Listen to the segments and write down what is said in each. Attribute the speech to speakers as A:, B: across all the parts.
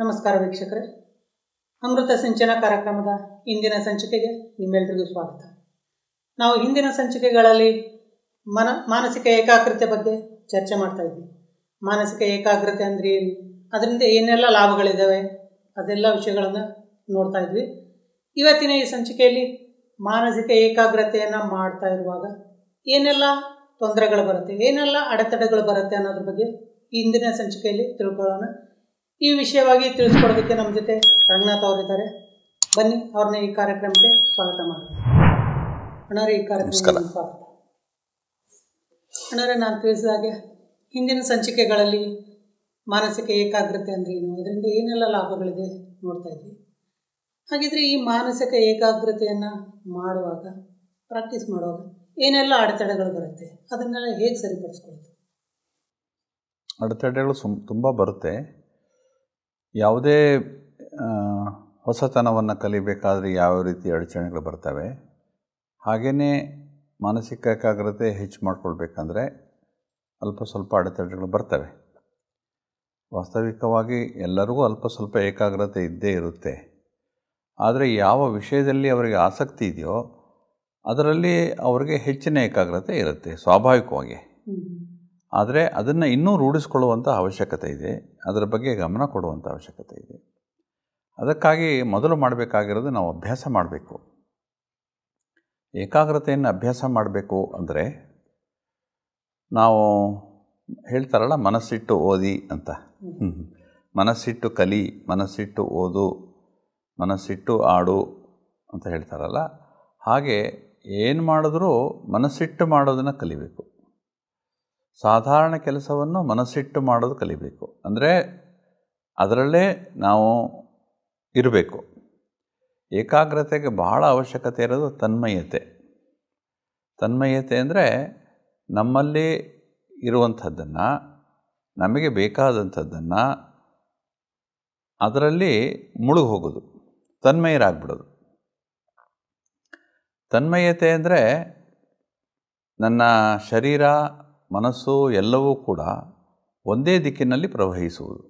A: ನಮಸ್ಕಾರ ವೀಕ್ಷಕರೇ ಅಮೃತ ಸಿಂಚನ ಕಾರ್ಯಕ್ರಮದ ಇಂದಿನ ಸಂಚಿಕೆಗೆ ನಿಮ್ಮೆಲ್ಲರಿಗೂ ಸ್ವಾಗತ ನಾವು ಹಿಂದಿನ ಸಂಚಿಕೆಗಳಲ್ಲಿ ಮನ ಮಾನಸಿಕ ಏಕಾಗ್ರತೆ ಬಗ್ಗೆ ಚರ್ಚೆ ಮಾಡ್ತಾ ಇದ್ವಿ ಮಾನಸಿಕ ಏಕಾಗ್ರತೆ ಅಂದರೆ ಏನು ಅದರಿಂದ ಏನೆಲ್ಲ ಲಾಭಗಳಿದ್ದಾವೆ ಅದೆಲ್ಲ ವಿಷಯಗಳನ್ನು ನೋಡ್ತಾ ಇದ್ವಿ ಇವತ್ತಿನ ಈ ಸಂಚಿಕೆಯಲ್ಲಿ ಮಾನಸಿಕ ಏಕಾಗ್ರತೆಯನ್ನು ಮಾಡ್ತಾ ಇರುವಾಗ ಏನೆಲ್ಲ ತೊಂದರೆಗಳು ಬರುತ್ತೆ ಏನೆಲ್ಲ ಅಡೆತಡೆಗಳು ಬರುತ್ತೆ ಅನ್ನೋದ್ರ ಬಗ್ಗೆ ಇಂದಿನ ಸಂಚಿಕೆಯಲ್ಲಿ ತಿಳ್ಕೊಳ್ಳೋಣ ಈ ವಿಷಯವಾಗಿ ತಿಳಿಸ್ಕೊಡೋದಕ್ಕೆ ನಮ್ಮ ಜೊತೆ ರಂಗನಾಥ್ ಅವರಿದ್ದಾರೆ ಬನ್ನಿ ಅವ್ರನ್ನ ಈ ಕಾರ್ಯಕ್ರಮಕ್ಕೆ ಸ್ವಾಗತ ಮಾಡಿ ಈ ಕಾರ್ಯಕ್ರಮ ಸ್ವಾಗತ ಅಣ್ಣರೇ ನಾನು ತಿಳಿಸಿದ ಹಾಗೆ ಹಿಂದಿನ ಸಂಚಿಕೆಗಳಲ್ಲಿ ಮಾನಸಿಕ ಏಕಾಗ್ರತೆ ಅಂದರೆ ಏನು ಅದರಿಂದ ಏನೆಲ್ಲ ಲಾಭಗಳಿದೆ ನೋಡ್ತಾ ಇದ್ವಿ ಹಾಗಿದ್ರೆ ಈ ಮಾನಸಿಕ ಏಕಾಗ್ರತೆಯನ್ನು ಮಾಡುವಾಗ ಪ್ರಾಕ್ಟೀಸ್ ಮಾಡುವಾಗ ಏನೆಲ್ಲ ಅಡೆತಡೆಗಳು ಬರುತ್ತೆ ಅದನ್ನೆಲ್ಲ ಹೇಗೆ ಸರಿಪಡಿಸ್ಕೊಳ್ತೀವಿ
B: ಅಡೆತಡೆಗಳು ಸುಮ್ ತುಂಬ ಬರುತ್ತೆ ಯಾವುದೇ ಹೊಸತನವನ್ನು ಕಲಿಬೇಕಾದರೆ ಯಾವ ರೀತಿ ಅಡಚಣೆಗಳು ಬರ್ತವೆ ಹಾಗೆಯೇ ಮಾನಸಿಕ ಏಕಾಗ್ರತೆ ಹೆಚ್ಚು ಮಾಡಿಕೊಳ್ಬೇಕಂದ್ರೆ ಅಲ್ಪ ಸ್ವಲ್ಪ ಅಡೆತಡೆಗಳು ಬರ್ತವೆ ವಾಸ್ತವಿಕವಾಗಿ ಎಲ್ಲರಿಗೂ ಅಲ್ಪ ಸ್ವಲ್ಪ ಏಕಾಗ್ರತೆ ಇದ್ದೇ ಇರುತ್ತೆ ಆದರೆ ಯಾವ ವಿಷಯದಲ್ಲಿ ಅವರಿಗೆ ಆಸಕ್ತಿ ಇದೆಯೋ ಅದರಲ್ಲಿ ಅವರಿಗೆ ಹೆಚ್ಚಿನ ಏಕಾಗ್ರತೆ ಇರುತ್ತೆ ಸ್ವಾಭಾವಿಕವಾಗಿ ಆದರೆ ಅದನ್ನು ಇನ್ನೂ ರೂಢಿಸ್ಕೊಳ್ಳುವಂಥ ಅವಶ್ಯಕತೆ ಇದೆ ಅದರ ಬಗ್ಗೆ ಗಮನ ಕೊಡುವಂಥ ಅವಶ್ಯಕತೆ ಇದೆ ಅದಕ್ಕಾಗಿ ಮೊದಲು ಮಾಡಬೇಕಾಗಿರೋದು ನಾವು ಅಭ್ಯಾಸ ಮಾಡಬೇಕು ಏಕಾಗ್ರತೆಯನ್ನು ಅಭ್ಯಾಸ ಮಾಡಬೇಕು ಅಂದರೆ ನಾವು ಹೇಳ್ತಾರಲ್ಲ ಮನಸ್ಸಿಟ್ಟು ಓದಿ ಅಂತ ಮನಸ್ಸಿಟ್ಟು ಕಲಿ ಮನಸ್ಸಿಟ್ಟು ಓದು ಮನಸ್ಸಿಟ್ಟು ಆಡು ಅಂತ ಹೇಳ್ತಾರಲ್ಲ ಹಾಗೆ ಏನು ಮಾಡಿದ್ರೂ ಮನಸ್ಸಿಟ್ಟು ಮಾಡೋದನ್ನು ಕಲಿಬೇಕು ಸಾಧಾರಣ ಕೆಲಸವನ್ನು ಮನಸ್ಸಿಟ್ಟು ಮಾಡೋದು ಕಲಿಬೇಕು ಅಂದರೆ ಅದರಲ್ಲೇ ನಾವು ಇರಬೇಕು ಏಕಾಗ್ರತೆಗೆ ಬಹಳ ಅವಶ್ಯಕತೆ ಇರೋದು ತನ್ಮಯತೆ ತನ್ಮಯತೆ ಅಂದರೆ ನಮ್ಮಲ್ಲಿ ಇರುವಂಥದ್ದನ್ನು ನಮಗೆ ಬೇಕಾದಂಥದ್ದನ್ನು ಅದರಲ್ಲಿ ಮುಳುಗಿ ಹೋಗೋದು ತನ್ಮಯರಾಗ್ಬಿಡೋದು ತನ್ಮಯತೆ ಅಂದರೆ ನನ್ನ ಶರೀರ ಮನಸ್ಸು ಎಲ್ಲವೂ ಕೂಡ ಒಂದೇ ದಿಕ್ಕಿನಲ್ಲಿ ಪ್ರವಹಿಸುವುದು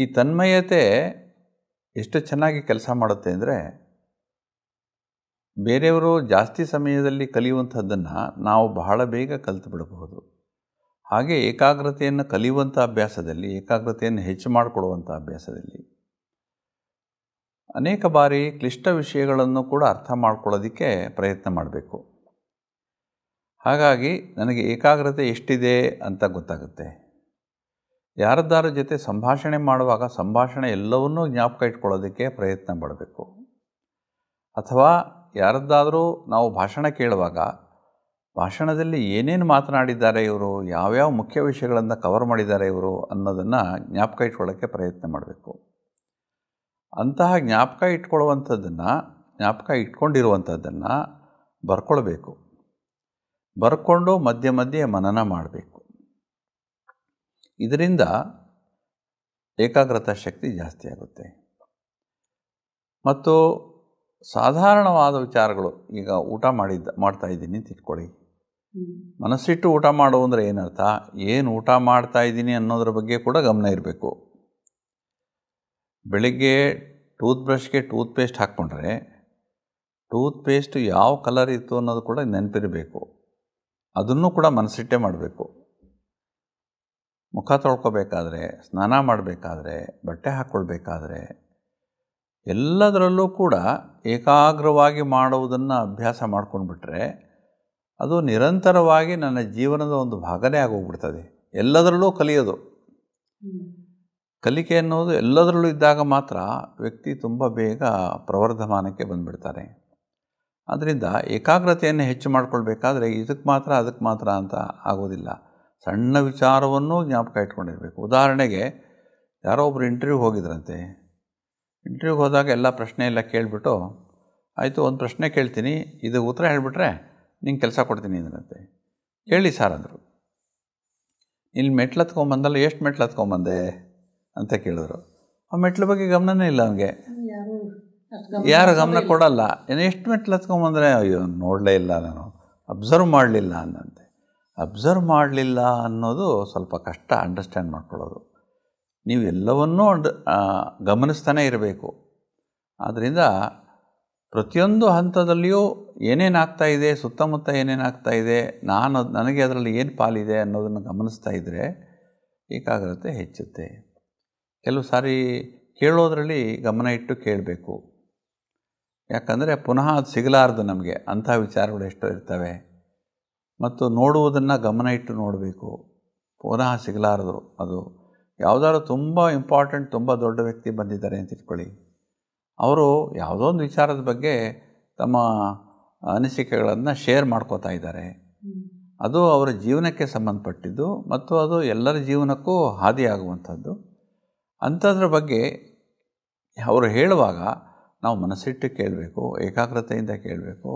B: ಈ ತನ್ಮಯತೆ ಎಷ್ಟು ಚೆನ್ನಾಗಿ ಕೆಲಸ ಮಾಡುತ್ತೆ ಅಂದರೆ ಬೇರೆಯವರು ಜಾಸ್ತಿ ಸಮಯದಲ್ಲಿ ಕಲಿಯುವಂಥದ್ದನ್ನು ನಾವು ಬಹಳ ಬೇಗ ಕಲಿತು ಬಿಡಬಹುದು ಹಾಗೆ ಏಕಾಗ್ರತೆಯನ್ನು ಕಲಿಯುವಂಥ ಅಭ್ಯಾಸದಲ್ಲಿ ಏಕಾಗ್ರತೆಯನ್ನು ಹೆಚ್ಚು ಮಾಡಿಕೊಡುವಂಥ ಅಭ್ಯಾಸದಲ್ಲಿ ಅನೇಕ ಬಾರಿ ಕ್ಲಿಷ್ಟ ವಿಷಯಗಳನ್ನು ಕೂಡ ಅರ್ಥ ಮಾಡ್ಕೊಳ್ಳೋದಕ್ಕೆ ಪ್ರಯತ್ನ ಮಾಡಬೇಕು ಹಾಗಾಗಿ ನನಗೆ ಏಕಾಗ್ರತೆ ಎಷ್ಟಿದೆ ಅಂತ ಗೊತ್ತಾಗುತ್ತೆ ಯಾರದ್ದಾರ ಜೊತೆ ಸಂಭಾಷಣೆ ಮಾಡುವಾಗ ಸಂಭಾಷಣೆ ಎಲ್ಲವನ್ನೂ ಜ್ಞಾಪಕ ಇಟ್ಕೊಳ್ಳೋದಕ್ಕೆ ಪ್ರಯತ್ನ ಮಾಡಬೇಕು ಅಥವಾ ಯಾರದ್ದಾದರೂ ನಾವು ಭಾಷಣ ಕೇಳುವಾಗ ಭಾಷಣದಲ್ಲಿ ಏನೇನು ಮಾತನಾಡಿದ್ದಾರೆ ಇವರು ಯಾವ್ಯಾವ ಮುಖ್ಯ ವಿಷಯಗಳನ್ನು ಕವರ್ ಮಾಡಿದ್ದಾರೆ ಇವರು ಅನ್ನೋದನ್ನು ಜ್ಞಾಪಕ ಇಟ್ಕೊಳ್ಳೋಕ್ಕೆ ಪ್ರಯತ್ನ ಮಾಡಬೇಕು ಅಂತಹ ಜ್ಞಾಪಕ ಇಟ್ಕೊಳ್ಳುವಂಥದ್ದನ್ನು ಜ್ಞಾಪಕ ಇಟ್ಕೊಂಡಿರುವಂಥದ್ದನ್ನು ಬರ್ಕೊಳ್ಬೇಕು ಬರ್ಕೊಂಡು ಮಧ್ಯೆ ಮಧ್ಯೆ ಮನನ ಮಾಡಬೇಕು ಇದರಿಂದ ಏಕಾಗ್ರತಾ ಶಕ್ತಿ ಜಾಸ್ತಿ ಆಗುತ್ತೆ ಮತ್ತು ಸಾಧಾರಣವಾದ ವಿಚಾರಗಳು ಈಗ ಊಟ ಮಾಡಿದ್ದ ಮಾಡ್ತಾ ಇದ್ದೀನಿ ಅಂತ ಇಟ್ಕೊಳ್ಳಿ ಮನಸ್ಸಿಟ್ಟು ಊಟ ಮಾಡು ಅಂದರೆ ಏನರ್ಥ ಏನು ಊಟ ಮಾಡ್ತಾ ಇದ್ದೀನಿ ಅನ್ನೋದ್ರ ಬಗ್ಗೆ ಕೂಡ ಗಮನ ಇರಬೇಕು ಬೆಳಿಗ್ಗೆ ಟೂತ್ ಬ್ರಷ್ಗೆ ಟೂತ್ ಪೇಸ್ಟ್ ಹಾಕ್ಕೊಂಡ್ರೆ ಟೂತ್ ಪೇಸ್ಟ್ ಯಾವ ಕಲರ್ ಇತ್ತು ಅನ್ನೋದು ಕೂಡ ನೆನಪಿರಬೇಕು ಅದನ್ನು ಕೂಡ ಮನಸ್ಸಿಟ್ಟೆ ಮಾಡಬೇಕು ಮುಖ ತೊಳ್ಕೊಬೇಕಾದ್ರೆ ಸ್ನಾನ ಮಾಡಬೇಕಾದ್ರೆ ಬಟ್ಟೆ ಹಾಕ್ಕೊಳ್ಬೇಕಾದ್ರೆ ಎಲ್ಲದರಲ್ಲೂ ಕೂಡ ಏಕಾಗ್ರವಾಗಿ ಮಾಡುವುದನ್ನು ಅಭ್ಯಾಸ ಮಾಡ್ಕೊಂಡ್ಬಿಟ್ರೆ ಅದು ನಿರಂತರವಾಗಿ ನನ್ನ ಜೀವನದ ಒಂದು ಭಾಗನೇ ಆಗೋಗ್ಬಿಡ್ತದೆ ಎಲ್ಲದರಲ್ಲೂ ಕಲಿಯೋದು ಕಲಿಕೆ ಅನ್ನೋದು ಎಲ್ಲದರಲ್ಲೂ ಇದ್ದಾಗ ಮಾತ್ರ ವ್ಯಕ್ತಿ ತುಂಬ ಬೇಗ ಪ್ರವರ್ಧಮಾನಕ್ಕೆ ಬಂದುಬಿಡ್ತಾರೆ ಅದರಿಂದ ಏಕಾಗ್ರತೆಯನ್ನು ಹೆಚ್ಚು ಮಾಡಿಕೊಳ್ಬೇಕಾದ್ರೆ ಇದಕ್ಕೆ ಮಾತ್ರ ಅದಕ್ಕೆ ಮಾತ್ರ ಅಂತ ಆಗೋದಿಲ್ಲ ಸಣ್ಣ ವಿಚಾರವನ್ನು ಜ್ಞಾಪಕ ಇಟ್ಕೊಂಡಿರಬೇಕು ಉದಾಹರಣೆಗೆ ಯಾರೋ ಒಬ್ಬರು ಇಂಟರ್ವ್ಯೂ ಹೋಗಿದ್ರಂತೆ ಇಂಟರ್ವ್ಯೂಗೆ ಹೋದಾಗ ಎಲ್ಲ ಪ್ರಶ್ನೆ ಎಲ್ಲ ಕೇಳಿಬಿಟ್ಟು ಆಯಿತು ಒಂದು ಪ್ರಶ್ನೆ ಕೇಳ್ತೀನಿ ಇದು ಉತ್ತರ ಹೇಳಿಬಿಟ್ರೆ ನಿಂಗೆ ಕೆಲಸ ಕೊಡ್ತೀನಿ ಅಂದ್ರಂತೆ ಕೇಳಿ ಸರ್ ಅಂದರು ಇಲ್ಲಿ ಮೆಟ್ಲು ಹತ್ಕೊಂಬಂದಲ್ಲ ಎಷ್ಟು ಮೆಟ್ಲು ಹತ್ಕೊಂಬಂದೆ ಅಂತ ಕೇಳಿದ್ರು ಆ ಮೆಟ್ಲು ಬಗ್ಗೆ ಗಮನನೇ ಇಲ್ಲ ಅವನಿಗೆ
A: ಯಾರು ಗಮನ ಕೊಡಲ್ಲ
B: ಮೆಟ್ಲು ಹತ್ಕೊಂಬಂದ್ರೆ ಅಯ್ಯೋ ನೋಡಲೇ ಇಲ್ಲ ನಾನು ಅಬ್ಸರ್ವ್ ಮಾಡಲಿಲ್ಲ ಅನ್ನಂತೆ ಅಬ್ಸರ್ವ್ ಮಾಡಲಿಲ್ಲ ಅನ್ನೋದು ಸ್ವಲ್ಪ ಕಷ್ಟ ಅಂಡರ್ಸ್ಟ್ಯಾಂಡ್ ಮಾಡ್ಕೊಳ್ಳೋದು ನೀವು ಎಲ್ಲವನ್ನೂ ಅಂಡ್ ಗಮನಿಸ್ತಾನೇ ಇರಬೇಕು ಆದ್ದರಿಂದ ಪ್ರತಿಯೊಂದು ಹಂತದಲ್ಲಿಯೂ ಏನೇನು ಆಗ್ತಾಯಿದೆ ಸುತ್ತಮುತ್ತ ಏನೇನು ಇದೆ ನಾನು ನನಗೆ ಅದರಲ್ಲಿ ಏನು ಪಾಲಿದೆ ಅನ್ನೋದನ್ನು ಗಮನಿಸ್ತಾ ಇದ್ದರೆ ಏಕಾಗ್ರತೆ ಹೆಚ್ಚುತ್ತೆ ಕೆಲವು ಸಾರಿ ಕೇಳೋದರಲ್ಲಿ ಗಮನ ಇಟ್ಟು ಕೇಳಬೇಕು ಯಾಕಂದರೆ ಪುನಃ ಅದು ಸಿಗಲಾರದು ನಮಗೆ ಅಂಥ ವಿಚಾರಗಳು ಎಷ್ಟೋ ಇರ್ತವೆ ಮತ್ತು ನೋಡುವುದನ್ನು ಗಮನ ಇಟ್ಟು ನೋಡಬೇಕು ಪುನಃ ಸಿಗಲಾರದು ಅದು ಯಾವುದಾದ್ರು ತುಂಬ ಇಂಪಾರ್ಟೆಂಟ್ ತುಂಬ ದೊಡ್ಡ ವ್ಯಕ್ತಿ ಬಂದಿದ್ದಾರೆ ಅಂತ ಇಟ್ಕೊಳ್ಳಿ ಅವರು ಯಾವುದೋ ಒಂದು ವಿಚಾರದ ಬಗ್ಗೆ ತಮ್ಮ ಅನಿಸಿಕೆಗಳನ್ನು ಶೇರ್ ಮಾಡ್ಕೋತಾ ಇದ್ದಾರೆ ಅದು ಅವರ ಜೀವನಕ್ಕೆ ಸಂಬಂಧಪಟ್ಟಿದ್ದು ಮತ್ತು ಅದು ಎಲ್ಲರ ಜೀವನಕ್ಕೂ ಹಾದಿಯಾಗುವಂಥದ್ದು ಅಂಥದ್ರ ಬಗ್ಗೆ ಅವರು ಹೇಳುವಾಗ ನಾವು ಮನಸ್ಸಿಟ್ಟು ಕೇಳಬೇಕು ಏಕಾಗ್ರತೆಯಿಂದ ಕೇಳಬೇಕು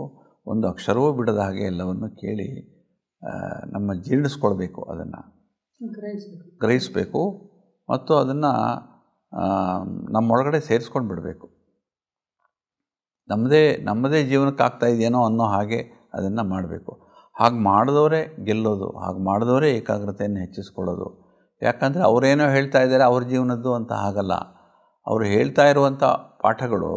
B: ಒಂದು ಅಕ್ಷರವೂ ಬಿಡದ ಹಾಗೆ ಎಲ್ಲವನ್ನು ಕೇಳಿ ನಮ್ಮ ಜೀರ್ಣಿಸ್ಕೊಳ್ಬೇಕು ಅದನ್ನು ಗ್ರಹಿಸಬೇಕು ಮತ್ತು ಅದನ್ನು ನಮ್ಮೊಳಗಡೆ ಸೇರಿಸ್ಕೊಂಡು ಬಿಡಬೇಕು ನಮ್ಮದೇ ನಮ್ಮದೇ ಜೀವನಕ್ಕೆ ಆಗ್ತಾ ಇದೆಯೇನೋ ಅನ್ನೋ ಹಾಗೆ ಅದನ್ನು ಮಾಡಬೇಕು ಹಾಗೆ ಮಾಡಿದವರೇ ಗೆಲ್ಲೋದು ಹಾಗೆ ಮಾಡಿದವರೇ ಏಕಾಗ್ರತೆಯನ್ನು ಹೆಚ್ಚಿಸ್ಕೊಳ್ಳೋದು ಯಾಕಂದರೆ ಅವರೇನೋ ಹೇಳ್ತಾ ಇದ್ದಾರೆ ಅವ್ರ ಜೀವನದ್ದು ಅಂತ ಹಾಗಲ್ಲ ಅವರು ಹೇಳ್ತಾ ಇರುವಂಥ ಪಾಠಗಳು